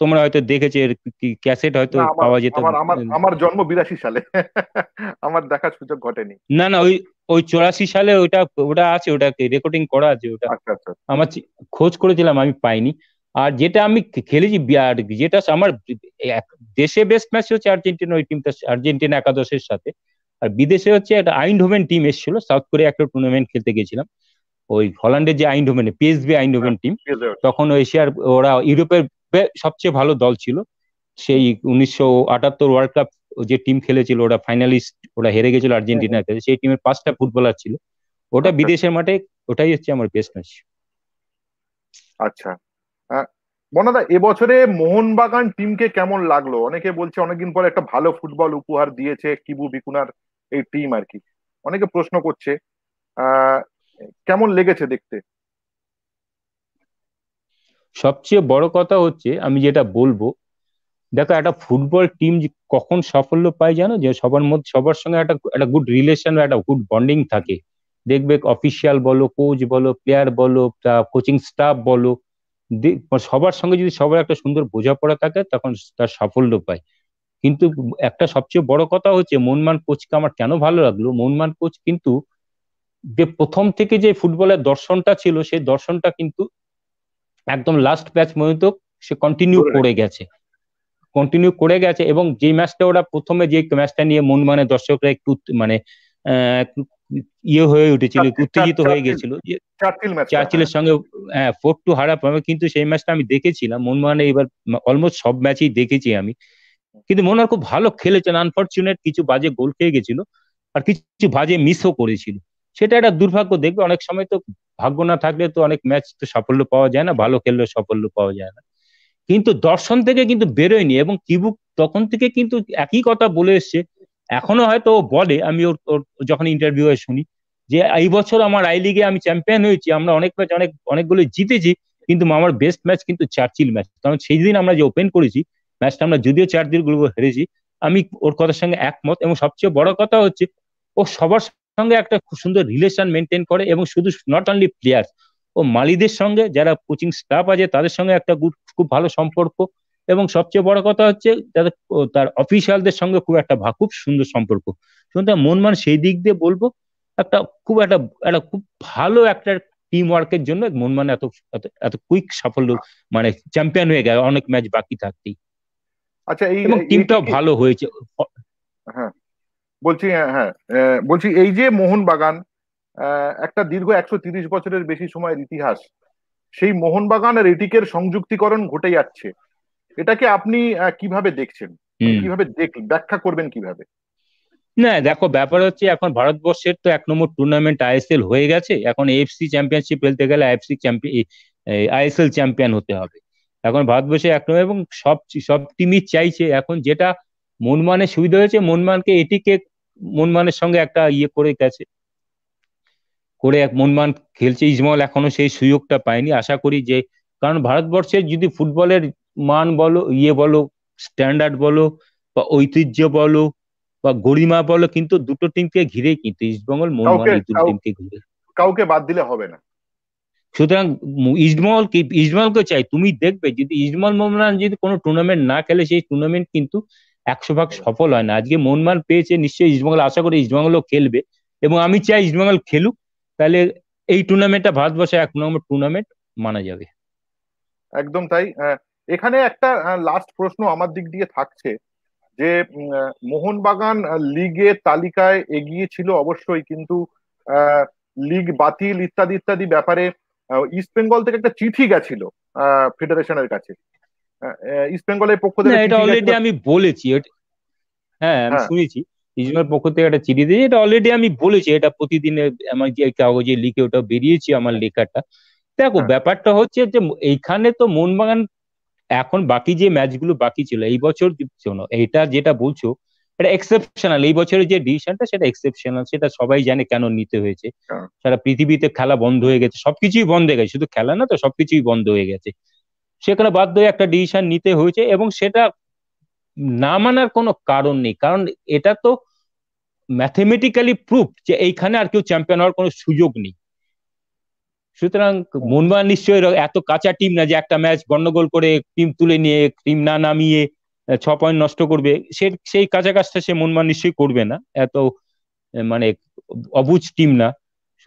তোমরা হয়তো দেখেছো এর ক্যাসেট হয়তো পাওয়া যেত আমার আমার জন্ম বিরাশি সালে আমার দেখার সুযোগ ঘটেনি না না ওই ওই চৌরাশি সালে ওটা ওটা আছে ওটা রেকর্ডিং করা আছে ওটা আচ্ছা, আচ্ছা, আচ্ছা। আমার খোঁজ করেছিলাম আমি পাইনি আর যেটা আমি খেলেছি আর যেটা আমার দেশে বেস্ট ম্যাচ হচ্ছে আর্জেন্টিনা ওই টিমটা আর্জেন্টিনা একাদশের সাথে আর বিদেশে হচ্ছে একটা আইনডোভেন টিম এসেছিল সাউথ কোরিয়া একটা টুর্নামেন্ট খেলতে গেছিলাম ওই হল্যান্ডের যে আইনডোভেনে পিএসবি আইনডোভেন টিম তখন এশিয়ার ওরা ইউরোপের সবচেয়ে ভালো দল ছিল সেই উনিশশো আটাত্তর ওয়ার্ল্ড কাপ যে টিম খেলেছিল ওরা ফাইনালিস্ট ওরা হেরে গেছিল আর্জেন্টিনার কাছে সেই টিমের পাঁচটা ফুটবলার ছিল ওটা আচ্ছা। বিদেশের মাঠে ওটাই হচ্ছে আমার বেস্ট ম্যাচ আচ্ছা মনাদা এবছরে মোহনবাগান টিমকে কেমন লাগলো অনেকে বলছে অনেকদিন পরে একটা ভালো ফুটবল উপহার দিয়েছে কিবু বিকুনার এই টিম আর কি অনেকে প্রশ্ন করছে কেমন লেগেছে দেখতে সবচেয়ে বড় কথা হচ্ছে আমি যেটা বলবো দেখো একটা ফুটবল টিম কখন সাফল্য পায় জানো যে সবার মধ্যে সবার সঙ্গে একটা একটা গুড রিলেশন একটা গুড বন্ডিং থাকে দেখবে অফিসিয়াল বলো কোচ বলো প্লেয়ার বলো কোচিং স্টাফ বলো সবার সঙ্গে যদি সবার একটা সুন্দর বোঝাপড়া থাকে তখন তার সাফল্য পায় কিন্তু একটা সবচেয়ে বড় কথা হচ্ছে মনমান কোচকে আমার কেন ভালো লাগলো মনমান কোচ কিন্তু যে প্রথম থেকে যে ফুটবলের দর্শনটা ছিল সেই দর্শনটা কিন্তু একদম লাস্ট ম্যাচ পর্যন্ত সে কন্টিনিউ করে গেছে কন্টিনিউ করে গেছে এবং যে ম্যাচটা ওরা প্রথমে যে ম্যাচটা নিয়ে মন মানে দর্শকরা একটু মানে ইয়ে হয়ে উঠেছিল উত্তেজিত হয়ে গেছিল চার্চিলের সঙ্গে হ্যাঁ ফোর টু হারা পাবে কিন্তু সেই ম্যাচটা আমি দেখেছিলাম মন মানে এবার অলমোস্ট সব ম্যাচই দেখেছি আমি কিন্তু মনমোহন খুব ভালো খেলেছেন আনফর্চুনেট কিছু বাজে গোল খেয়ে গেছিল আর কিছু বাজে মিসও করেছিল সেটা একটা দুর্ভাগ্য দেখবে অনেক সময় তো ভাগ্য না থাকলে তো অনেক ম্যাচ তো সাফল্য পাওয়া যায় না ভালো খেললেও সাফল্য পাওয়া যায় না কিন্তু দর্শন থেকে কিন্তু বেরোয়নি এবং কিবুক তখন থেকে কিন্তু একই কথা বলে এসছে এখনো হয়তো ও বলে আমি ওর যখন ইন্টারভিউ শুনি যে এই বছর আমার আই লিগে আমি চ্যাম্পিয়ন হয়েছি আমরা অনেক ম্যাচ অনেক অনেকগুলো জিতেছি কিন্তু আমার বেস্ট ম্যাচ কিন্তু চার্চিল ম্যাচ কারণ সেই দিন আমরা যে ওপেন করেছি ম্যাচটা আমরা যদিও চার দিন গুলো হেরেছি আমি ওর কথার সঙ্গে একমত এবং সবচেয়ে বড় কথা হচ্ছে ও সবার সঙ্গে একটা খুব সুন্দর রিলেশন মেনটেন করে এবং শুধু নট অনলি প্লেয়ার ও মালিদের সঙ্গে যারা কোচিং স্টাফ আছে তাদের সঙ্গে একটা গুড খুব ভালো সম্পর্ক এবং সবচেয়ে বড় কথা হচ্ছে তাদের তার অফিসিয়ালদের সঙ্গে খুব একটা খুব সুন্দর সম্পর্ক শুনতে মান সেই দিক দিয়ে বলবো একটা খুব একটা একটা খুব ভালো একটা টিম ওয়ার্কের জন্য মন মানে এত এত কুইক সাফল্য মানে চ্যাম্পিয়ন হয়ে গেল অনেক ম্যাচ বাকি থাকতেই আচ্ছা এই টিমটাও ভালো হয়েছে হ্যাঁ বলছি হ্যাঁ, হ্যাঁ বলছি এই যে মোহন বাগান একটা দীর্ঘ একশো তিরিশ বছরের বেশি সময়ের ইতিহাস সেই মোহনবাগান আর এটিকের সংযুক্তিকরণ ঘটে যাচ্ছে এটাকে আপনি কিভাবে দেখছেন কিভাবে দেখ ব্যাখ্যা করবেন কিভাবে না দেখো ব্যাপার হচ্ছে এখন ভারতবর্ষের তো এক নম্বর টুর্নামেন্ট আইএসএল হয়ে গেছে এখন এফসি চ্যাম্পিয়নশিপ খেলতে গেলে আইএফসি আইএসএল চ্যাম্পিয়ন হতে হবে এখন ভারতবর্ষে এক নম্বর এবং সব সব টিমই চাইছে এখন যেটা মনমানের সুবিধা হয়েছে মনমানকে এটিকে মনমানের সঙ্গে একটা ইয়ে করে গেছে করে এক মনমান খেলছে ইজমল এখনো সেই সুযোগটা পায়নি আশা করি যে কারণ ভারতবর্ষের যদি ফুটবলের মান বলো ইয়ে বলো স্ট্যান্ডার্ড বলো বা ঐতিহ্য বলো বা গরিমা বলো কিন্তু দুটো টিমকে ঘিরে কিন্তু ইস্টবেঙ্গল দুটো টিমকে ঘিরে কাউকে বাদ দিলে হবে না সুতরাং ইজমল কি ইজমলকে চাই তুমি দেখবে যদি ইজমল মোমরান যদি কোনো টুর্নামেন্ট না খেলে সেই টুর্নামেন্ট কিন্তু একশো ভাগ সফল হয় না আজকে মোহনমান পেয়েছে নিশ্চয়ই ইস্টবেঙ্গল আশা করি ইস্টবেঙ্গলও খেলবে এবং আমি চাই ইস্টবেঙ্গল খেলুক তাহলে এই টুর্নামেন্টটা ভারতবর্ষে এক নম্বর টুর্নামেন্ট মানা যাবে একদম তাই এখানে একটা লাস্ট প্রশ্ন আমার দিক দিয়ে থাকছে যে মোহনবাগান লিগে তালিকায় এগিয়ে ছিল অবশ্যই কিন্তু লিগ বাতিল ইত্যাদি ইত্যাদি ব্যাপারে ইস্ট বেঙ্গল থেকে একটা চিঠি গেছিল ফেডারেশনের কাছে ইস্ট বেঙ্গলের পক্ষ থেকে এটা অলরেডি আমি বলেছি হ্যাঁ আমি হ্যাঁ। শুনেছি ইসমার পক্ষ থেকে একটা চিঠি দিয়েছি এটা অলরেডি আমি বলেছি এটা প্রতিদিন আমার যে কাগজে লিখে ওটা বেরিয়েছি আমার লেখাটা দেখো হ্যাঁ। ব্যাপারটা হচ্ছে যে এইখানে তো মোহনবাগান এখন বাকি যে ম্যাচগুলো বাকি ছিল এই বছর শোনো এটা যেটা বলছো এটা এক্সেপশনাল এই বছরের যে ডিসিশনটা সেটা এক্সেপশনাল সেটা সবাই জানে কেন নিতে হয়েছে হ্যাঁ। সারা পৃথিবীতে খেলা বন্ধ হয়ে গেছে সবকিছুই বন্ধ হয়ে গেছে শুধু খেলা না তো সবকিছুই বন্ধ হয়ে গেছে সেখানে বাধ্য হয়ে একটা ডিসিশন নিতে হয়েছে এবং সেটা না মানার কোনো কারণ নেই কারণ এটা তো ম্যাথমেটিক্যালি প্রুফ যে এইখানে আর কেউ চ্যাম্পিয়ন হওয়ার কোনো সুযোগ নেই সুতরাং মোহনবাগান নিশ্চয়ই এত কাঁচা টিম না যে একটা ম্যাচ গন্ডগোল করে টিম তুলে নিয়ে টিম না নামিয়ে ছ পয়েন্ট নষ্ট করবে সে সেই কাঁচা কাজটা সে মোহনবাগান নিশ্চয়ই করবে না এত মানে অবুজ টিম না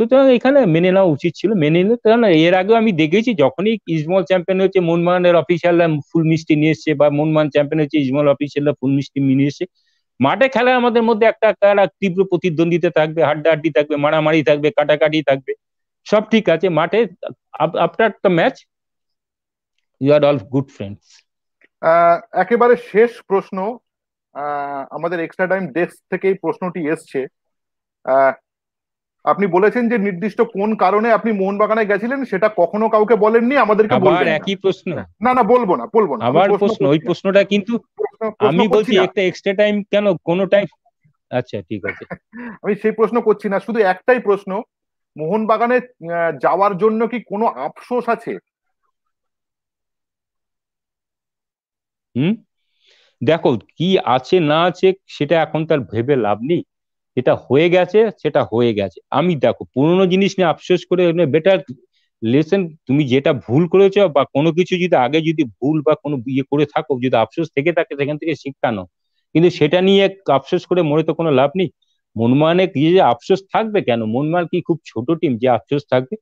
সুতরাং এখানে মেনে নেওয়া উচিত ছিল মেনে নিলে কারণ এর আগেও আমি দেখেছি যখনই ইজমল চ্যাম্পিয়ন হচ্ছে মনমানের অফিসিয়ালরা ফুল মিষ্টি নিয়ে এসছে বা মনমান চ্যাম্পিয়ন হচ্ছে ইজমল অফিসিয়ালরা ফুল মিষ্টি নিয়ে এসছে মাঠে খেলা আমাদের মধ্যে একটা তীব্র প্রতিদ্বন্দ্বিতা থাকবে হাড্ডাহাড্ডি থাকবে মারামারি থাকবে কাটাকাটি থাকবে সব ঠিক আছে মাঠে after the match you are all good friends একেবারে শেষ প্রশ্ন আমাদের এক্সট্রা টাইম ডেস্ক থেকেই প্রশ্নটি এসছে আপনি বলেছেন যে নির্দিষ্ট কোন কারণে আপনি মোহনবাগানে গেছিলেন সেটা কখনো কাউকে বলেননি আমাদেরকে বলবেন একই প্রশ্ন না না বলবো না বলবো না আবার প্রশ্ন ওই প্রশ্নটা কিন্তু আমি বলছি একটা এক্সট্রা টাইম কেন কোনো টাইম আচ্ছা ঠিক আছে আমি সেই প্রশ্ন করছি না শুধু একটাই প্রশ্ন মোহনবাগানে যাওয়ার জন্য কি কোনো আফসোস আছে হুম দেখো কি আছে না আছে সেটা এখন তার ভেবে লাভ নেই যেটা হয়ে গেছে সেটা হয়ে গেছে আমি দেখো পুরোনো জিনিস নিয়ে আফসোস করে বেটার লেসন তুমি যেটা ভুল করেছো বা কোনো কিছু যদি আগে যদি ভুল বা কোনো ইয়ে করে থাকো যদি আফসোস থেকে থাকে সেখান থেকে শিক্ষা নাও কিন্তু সেটা নিয়ে আফসোস করে মনে তো কোনো লাভ নেই মনমানে কি যে আফসোস থাকবে কেন মনমান কি খুব ছোট টিম যে আফসোস থাকবে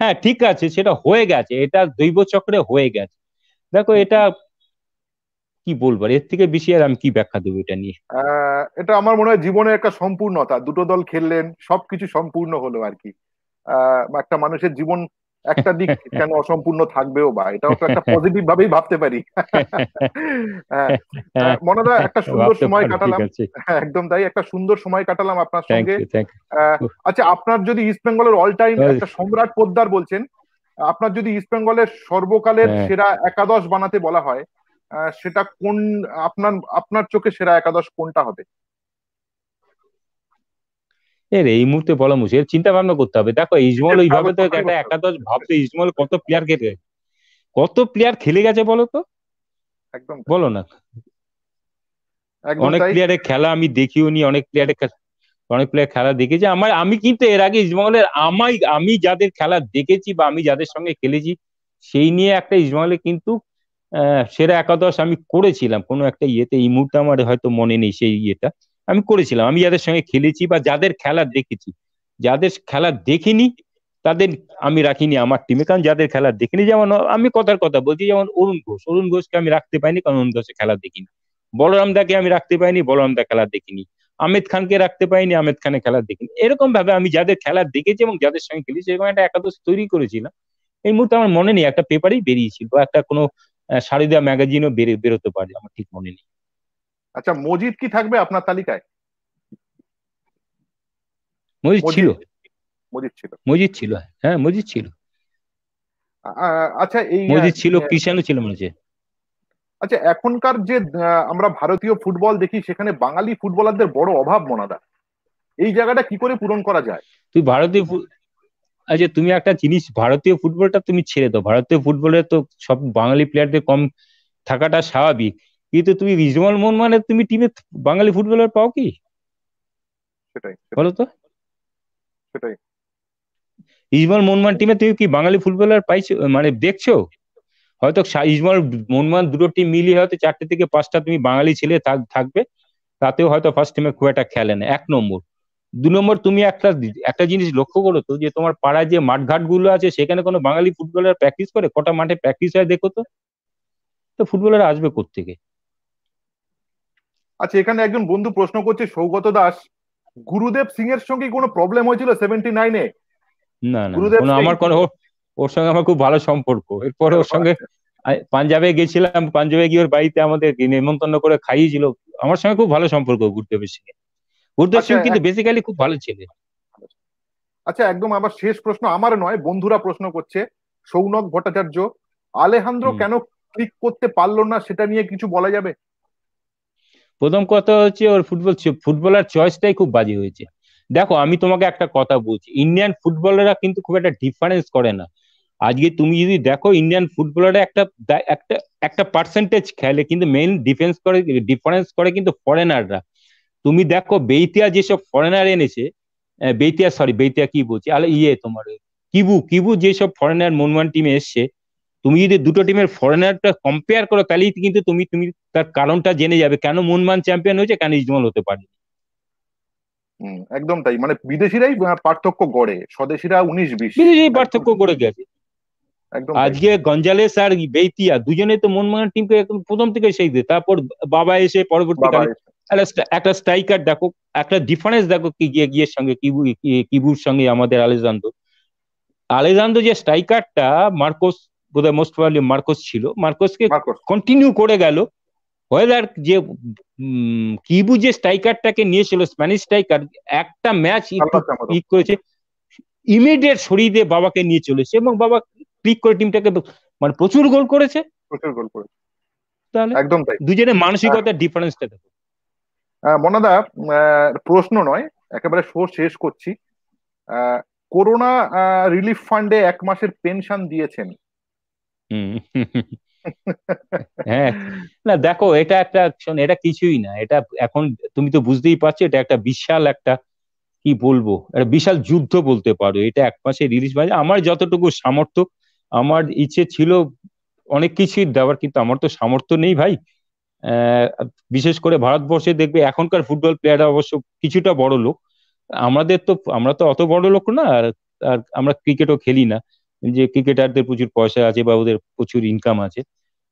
হ্যাঁ ঠিক আছে সেটা হয়ে গেছে এটা দৈব চক্রে হয়ে গেছে দেখো এটা কি বলবো এর থেকে বেশি আর আমি কি ব্যাখ্যা দেবো এটা নিয়ে এটা আমার মনে হয় জীবনের একটা সম্পূর্ণতা দুটো দল খেললেন সবকিছু সম্পূর্ণ হলো আর কি একটা মানুষের জীবন একটা দিক কেন অসম্পূর্ণ থাকবেও বা এটাও তো একটা পজিটিভ ভাবেই ভাবতে পারি হ্যাঁ। হ্যাঁ। মনোদা একটা সুন্দর সময় কাটালাম হ্যাঁ, একদম তাই একটা সুন্দর সময় কাটালাম আপনার সঙ্গে আচ্ছা আপনার যদি ইস্ট বেঙ্গলের অল টাইম একটা সম্রাট পোদ্দার বলছেন আপনার যদি ইস্ট বেঙ্গলের সর্বকালের সেরা একাদশ বানাতে বলা হয় সেটা কোন আপনার আপনার চোখে সেরা একাদশ কোনটা হবে এর এই মুহূর্তে বলা মুশকিল চিন্তা ভাবনা করতে হবে দেখো ইজমল ওইভাবে তো একটা একাদশ ভাবতে ইজমল কত প্লেয়ার খেলে কত প্লেয়ার খেলে গেছে বলো তো একদম বলো না অনেক প্লেয়ারের খেলা আমি দেখিও নি অনেক প্লেয়ারের অনেক প্লেয়ার খেলা দেখেছি আমার আমি কিন্তু এর আগে ইজমলের আমাই আমি যাদের খেলা দেখেছি বা আমি যাদের সঙ্গে খেলেছি সেই নিয়ে একটা ইজমলে কিন্তু সেরা একাদশ আমি করেছিলাম কোনো একটা ইয়েতে এই মুহূর্তে আমার হয়তো মনে নেই সেই ইয়েটা আমি করেছিলাম আমি যাদের সঙ্গে খেলেছি বা যাদের খেলা দেখেছি যাদের খেলা দেখিনি তাদের আমি রাখিনি আমার টিমে কারণ যাদের খেলা দেখিনি যেমন আমি কথার কথা বলছি যেমন অরুণ ঘোষ অরুণ ঘোষকে আমি রাখতে পাইনি কারণ অরুণ ঘোষের খেলা দেখিনি বলরাম দাকে আমি রাখতে পাইনি বলরাম দা খেলা দেখিনি আমেদ খানকে রাখতে পাইনি আমেদ খানের খেলা দেখিনি এরকম ভাবে আমি যাদের খেলা দেখেছি এবং যাদের সঙ্গে খেলেছি এরকম একটা একাদশ তৈরি করেছিলাম এই মুহূর্তে আমার মনে নেই একটা পেপারেই বেরিয়েছিল একটা কোনো সারিদা ম্যাগাজিনও বেরোতে পারে আমার ঠিক মনে নেই আচ্ছা মজিদ কি থাকবে আপনার তালিকায় মজিদ ছিল মজিদ ছিল মজিদ ছিল হ্যাঁ মজিদ ছিল আচ্ছা এই মজিদ ছিল ক্রিশ্চিয়ানও ছিল মনে হচ্ছে আচ্ছা এখনকার যে আমরা ভারতীয় ফুটবল দেখি সেখানে বাঙালি ফুটবলারদের বড় অভাব মনাদা এই জায়গাটা কি করে পূরণ করা যায় তুই ভারতীয় যে আচ্ছা, তুমি একটা জিনিস ভারতীয় ফুটবলটা তুমি ছেড়ে দাও ভারতীয় ফুটবলে তো সব বাঙালি প্লেয়ারদের কম থাকাটা স্বাভাবিক কিন্তু তুমি রিজওয়ান মন মানে তুমি টিমে বাঙালি ফুটবলার পাও কি সেটাই বলো তো সেটাই ইজমাল মনমান টিমে তুমি কি বাঙালি ফুটবলার পাইছো মানে দেখছো হয়তো ইজমাল মনমান দুটো টিম মিলিয়ে হয়তো চারটে থেকে পাঁচটা তুমি বাঙালি ছেলে থাকবে তাতেও হয়তো ফার্স্ট টিমে খুব একটা খেলে না এক নম্বর দু নম্বর তুমি একটা একটা জিনিস লক্ষ্য করো তো যে তোমার পাড়ায় যে মাঠঘাট গুলো আছে সেখানে কোনো বাঙালি ফুটবলার প্র্যাকটিস করে কটা মাঠে প্র্যাকটিস হয় দেখো তো তো ফুটবলার আসবে থেকে আচ্ছা এখানে একজন বন্ধু প্রশ্ন করছে সৌগত দাস গুরুদেব সিং এর সঙ্গে কোনো প্রবলেম হয়েছিল সেভেন্টি নাইনে না না আমার কোনো ওর সঙ্গে আমার খুব ভালো সম্পর্ক এরপরে ওর সঙ্গে পাঞ্জাবে গেছিলাম পাঞ্জাবে গিয়ে ওর বাড়িতে আমাদের নেমন্তন্ন করে খাইয়েছিল আমার সঙ্গে খুব ভালো সম্পর্ক গুরুদেবের সঙ্গে গুরুদেব সিং আচ্ছা, কিন্তু বেসিক্যালি খুব ভালো ছেলে আচ্ছা একদম আবার শেষ প্রশ্ন আমার নয় বন্ধুরা প্রশ্ন করছে সৌনক ভট্টাচার্য আলেহান্দ্র কেন ক্লিক করতে পারলো না সেটা নিয়ে কিছু বলা যাবে প্রথম কথা হচ্ছে ওর ফুটবল ফুটবলার চয়েসটাই খুব বাজে হয়েছে দেখো আমি তোমাকে একটা কথা বলছি ইন্ডিয়ান ফুটবলাররা কিন্তু খুব একটা ডিফারেন্স করে না আজকে তুমি যদি দেখো ইন্ডিয়ান ফুটবলাররা একটা একটা একটা পার্সেন্টেজ খেলে কিন্তু মেইন ডিফেন্স করে ডিফারেন্স করে কিন্তু ফরেনাররা তুমি দেখো বেইতিয়া যেসব ফরেনার এনেছে বেইতিয়া সরি বেইতিয়া কি বলছি আলে ইয়ে তোমার কিবু কিবু যেসব ফরেনার মনমান টিমে এসছে তুমি যদি দুটো টিমের ফরেনারটা কম্পেয়ার করো তাহলেই কিন্তু তুমি তুমি তার কারণটা জেনে যাবে কেন মনমান চ্যাম্পিয়ন হয়েছে কেন ইজমল হতে পারেনি একদম তাই মানে বিদেশিরাই হ্যাঁ, পার্থক্য গড়ে স্বদেশিরা উনিশ বিশ বিদেশি পার্থক্য গড়ে গেছে আজকে গঞ্জালেস আর বেইতিয়া দুজনে তো মনমানের টিমকে একদম প্রথম থেকে সেই তারপর বাবা এসে পরবর্তীকালে একটা স্ট্রাইকার দেখো একটা ডিফারেন্স দেখো কি গিয়ে গিয়ের সঙ্গে কিবু কিবুর সঙ্গে আমাদের আলেজান্দো আলেজান্দো যে স্ট্রাইকারটা মার্কোস বোধহয় মোস্ট প্রবাবলি মার্কোস ছিল মার্কোসকে কন্টিনিউ করে গেল ওয়েদার যে কিবু যে স্ট্রাইকারটাকে নিয়েছিল স্প্যানিশ স্ট্রাইকার একটা ম্যাচ ক্লিক করেছে ইমিডিয়েট সরিয়ে দিয়ে বাবাকে নিয়ে চলেছে এবং বাবা ক্লিক করে টিমটাকে মানে প্রচুর গোল করেছে প্রচুর গোল করেছে তাহলে একদম দুজনের হ্যাঁ। মানসিকতার ডিফারেন্সটা দেখো মনাদা প্রশ্ন নয় একেবারে শো শেষ করছি করোনা রিলিফ ফান্ডে এক মাসের পেনশন দিয়েছেন হ্যাঁ না দেখো এটা একটা এটা কিছুই না এটা এখন তুমি তো বুঝতেই পারছো এটা একটা বিশাল একটা কি বলবো একটা বিশাল যুদ্ধ বলতে পারো এটা এক মাসে রিলিজ মানে আমার যতটুকু সামর্থ্য আমার ইচ্ছে ছিল অনেক কিছুই দেওয়ার কিন্তু আমার তো সামর্থ্য নেই ভাই বিশেষ করে ভারতবর্ষে দেখবে এখনকার ফুটবল প্লেয়ার অবশ্য কিছুটা বড় লোক আমাদের তো আমরা তো অত বড় লোক না আর আর আমরা ক্রিকেটও খেলি না যে ক্রিকেটারদের প্রচুর পয়সা আছে বা ওদের প্রচুর ইনকাম আছে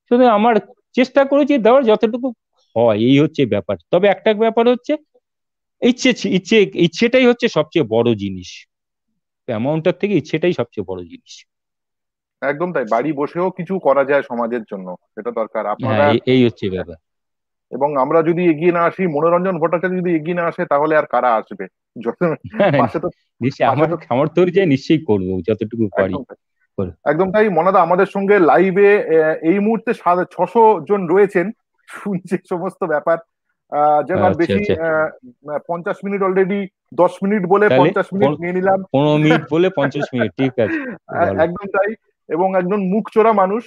শুধু আমার চেষ্টা করেছি দেওয়ার যতটুকু হয় এই হচ্ছে ব্যাপার তবে একটা ব্যাপার হচ্ছে ইচ্ছে ইচ্ছে ইচ্ছেটাই হচ্ছে সবচেয়ে বড় জিনিস অ্যামাউন্টটার থেকে ইচ্ছেটাই সবচেয়ে বড় জিনিস একদম তাই বাড়ি বসেও কিছু করা যায় সমাজের জন্য সেটা দরকার হ্যাঁ, আপনারা এই হচ্ছে ব্যাপার এবং আমরা যদি এগিয়ে না আসি মনোরঞ্জন ভট্টাচার্য যদি এগিয়ে না আসে তাহলে আর কারা আসবে হ্যাঁ, নিশ্চয়ই করবো যতটুকু পারি একদম তাই মনাদা আমাদের সঙ্গে লাইভে এই মুহূর্তে ছশো জন রয়েছেন শুনছে সমস্ত ব্যাপার যেমন আচ্ছা, বেশি আচ্ছা। পঞ্চাশ মিনিট অলরেডি দশ মিনিট বলে পঞ্চাশ মিনিট নিয়ে নিলাম পনেরো মিনিট বলে পঞ্চাশ মিনিট ঠিক আছে একদম তাই এবং একজন মুখ চোরা মানুষ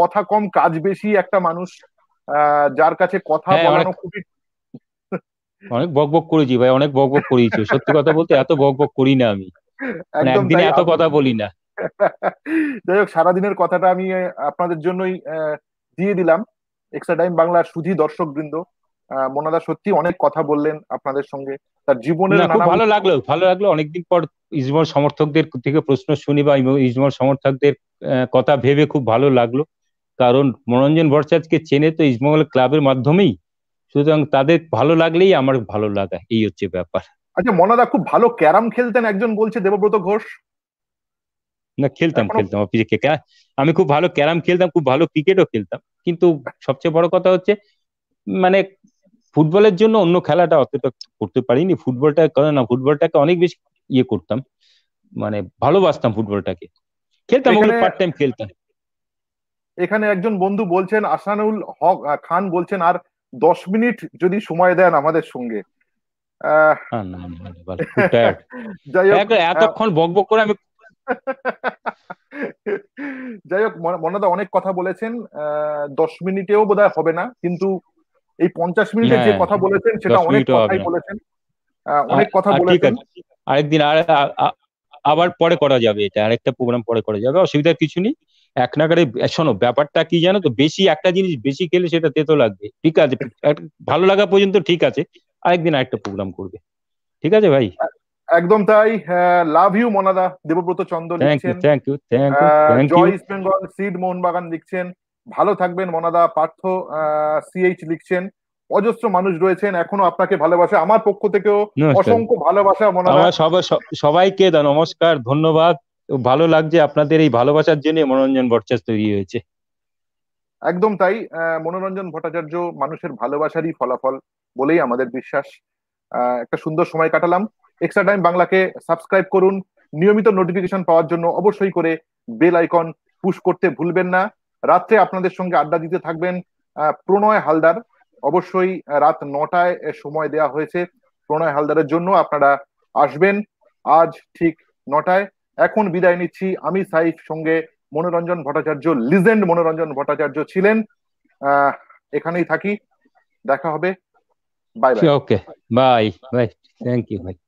কথা কম কাজ বেশি একটা মানুষ যার কাছে কথা হ্যাঁ, বলানো খুবই অনেক বক বক করেছি ভাই অনেক বক বক করেছি সত্যি কথা বলতে এত বক বক করি না আমি মানে একদিনে এত কথা বলি না যাই হোক সারাদিনের কথাটা আমি আপনাদের জন্যই দিয়ে দিলাম এক্সট্রা টাইম বাংলার সুধি দর্শক বৃন্দ মোনাদা সত্যি অনেক কথা বললেন আপনাদের সঙ্গে তার জীবনের ভালো লাগলো ভালো লাগলো অনেকদিন পর ইজমল সমর্থকদের থেকে প্রশ্ন শুনি বা ইজমল সমর্থকদের কথা ভেবে খুব ভালো লাগলো কারণ মনোরঞ্জন ভট্টাচার্যকে চেনে তো ইজমল ক্লাবের মাধ্যমেই সুতরাং তাদের ভালো লাগলেই আমার ভালো লাগা এই হচ্ছে ব্যাপার আচ্ছা মনাদা খুব ভালো ক্যারাম খেলতেন একজন বলছে দেবব্রত ঘোষ না খেলতাম খেলতাম আমি খুব ভালো ক্যারাম খেলতাম খুব ভালো ক্রিকেটও খেলতাম কিন্তু সবচেয়ে বড় কথা হচ্ছে মানে ফুটবলের জন্য অন্য খেলাটা অতটা করতে পারিনি ফুটবলটা কারণ না ফুটবলটাকে অনেক বেশি ইয়ে করতাম মানে ভালোবাসতাম ফুটবলটাকে খেলতাম পার্ট টাইম খেলতাম এখানে একজন বন্ধু বলছেন আসানুল হক খান বলছেন আর দশ মিনিট যদি সময় দেন আমাদের সঙ্গে এতক্ষণ বকবক করে আমি যাই হোক মনাদা অনেক কথা বলেছেন দশ মিনিটেও বোধহয় হবে না কিন্তু এই পঞ্চাশ মিনিটের যে হ্যাঁ, কথা বলেছেন সেটা অনেক কথাই বলেছেন অনেক কথা বলেছেন আরেকদিন আর আবার পরে করা যাবে এটা আরেকটা প্রোগ্রাম পরে করা যাবে অসুবিধার কিছু নেই এক নাগারে শোনো ব্যাপারটা কি জানো তো বেশি একটা জিনিস বেশি খেলে সেটা তেতো লাগবে ঠিক আছে ভালো লাগা পর্যন্ত ঠিক আছে আরেকদিন আরেকটা প্রোগ্রাম করবে ঠিক আছে ভাই একদম তাই হ্যাঁ, love you Monada Debabrata Chandra thank you thank you thank you জয় বেঙ্গল সিড মোহনবাগান লিখছেন ভালো থাকবেন মনাদা পার্থ সিএইচ লিখছেন অজস্র মানুষ রয়েছেন এখনো আপনাকে ভালোবাসা আমার পক্ষ থেকেও অসংখ্য ভালোবাসা মনে হয় সবাইকে নমস্কার ধন্যবাদ ভালো লাগছে আপনাদের এই ভালোবাসার জন্য মনোরঞ্জন ভট্টাচার্য তৈরি হয়েছে একদম তাই মনোরঞ্জন ভট্টাচার্য মানুষের ভালোবাসারই ফলাফল বলেই আমাদের বিশ্বাস একটা সুন্দর সময় কাটালাম এক্সট্রা টাইম বাংলাকে সাবস্ক্রাইব করুন নিয়মিত নোটিফিকেশন পাওয়ার জন্য অবশ্যই করে বেল আইকন পুশ করতে ভুলবেন না রাত্রে আপনাদের সঙ্গে আড্ডা দিতে থাকবেন প্রণয় হালদার অবশ্যই রাত নটায় সময় দেয়া হয়েছে প্রণয় হালদারের জন্য আপনারা আসবেন আজ ঠিক নটায় এখন বিদায় নিচ্ছি আমি সাইফ সঙ্গে মনোরঞ্জন ভট্টাচার্য লিজেন্ড মনোরঞ্জন ভট্টাচার্য ছিলেন এখানেই থাকি দেখা হবে bye bye okay bye bye thank you ভাই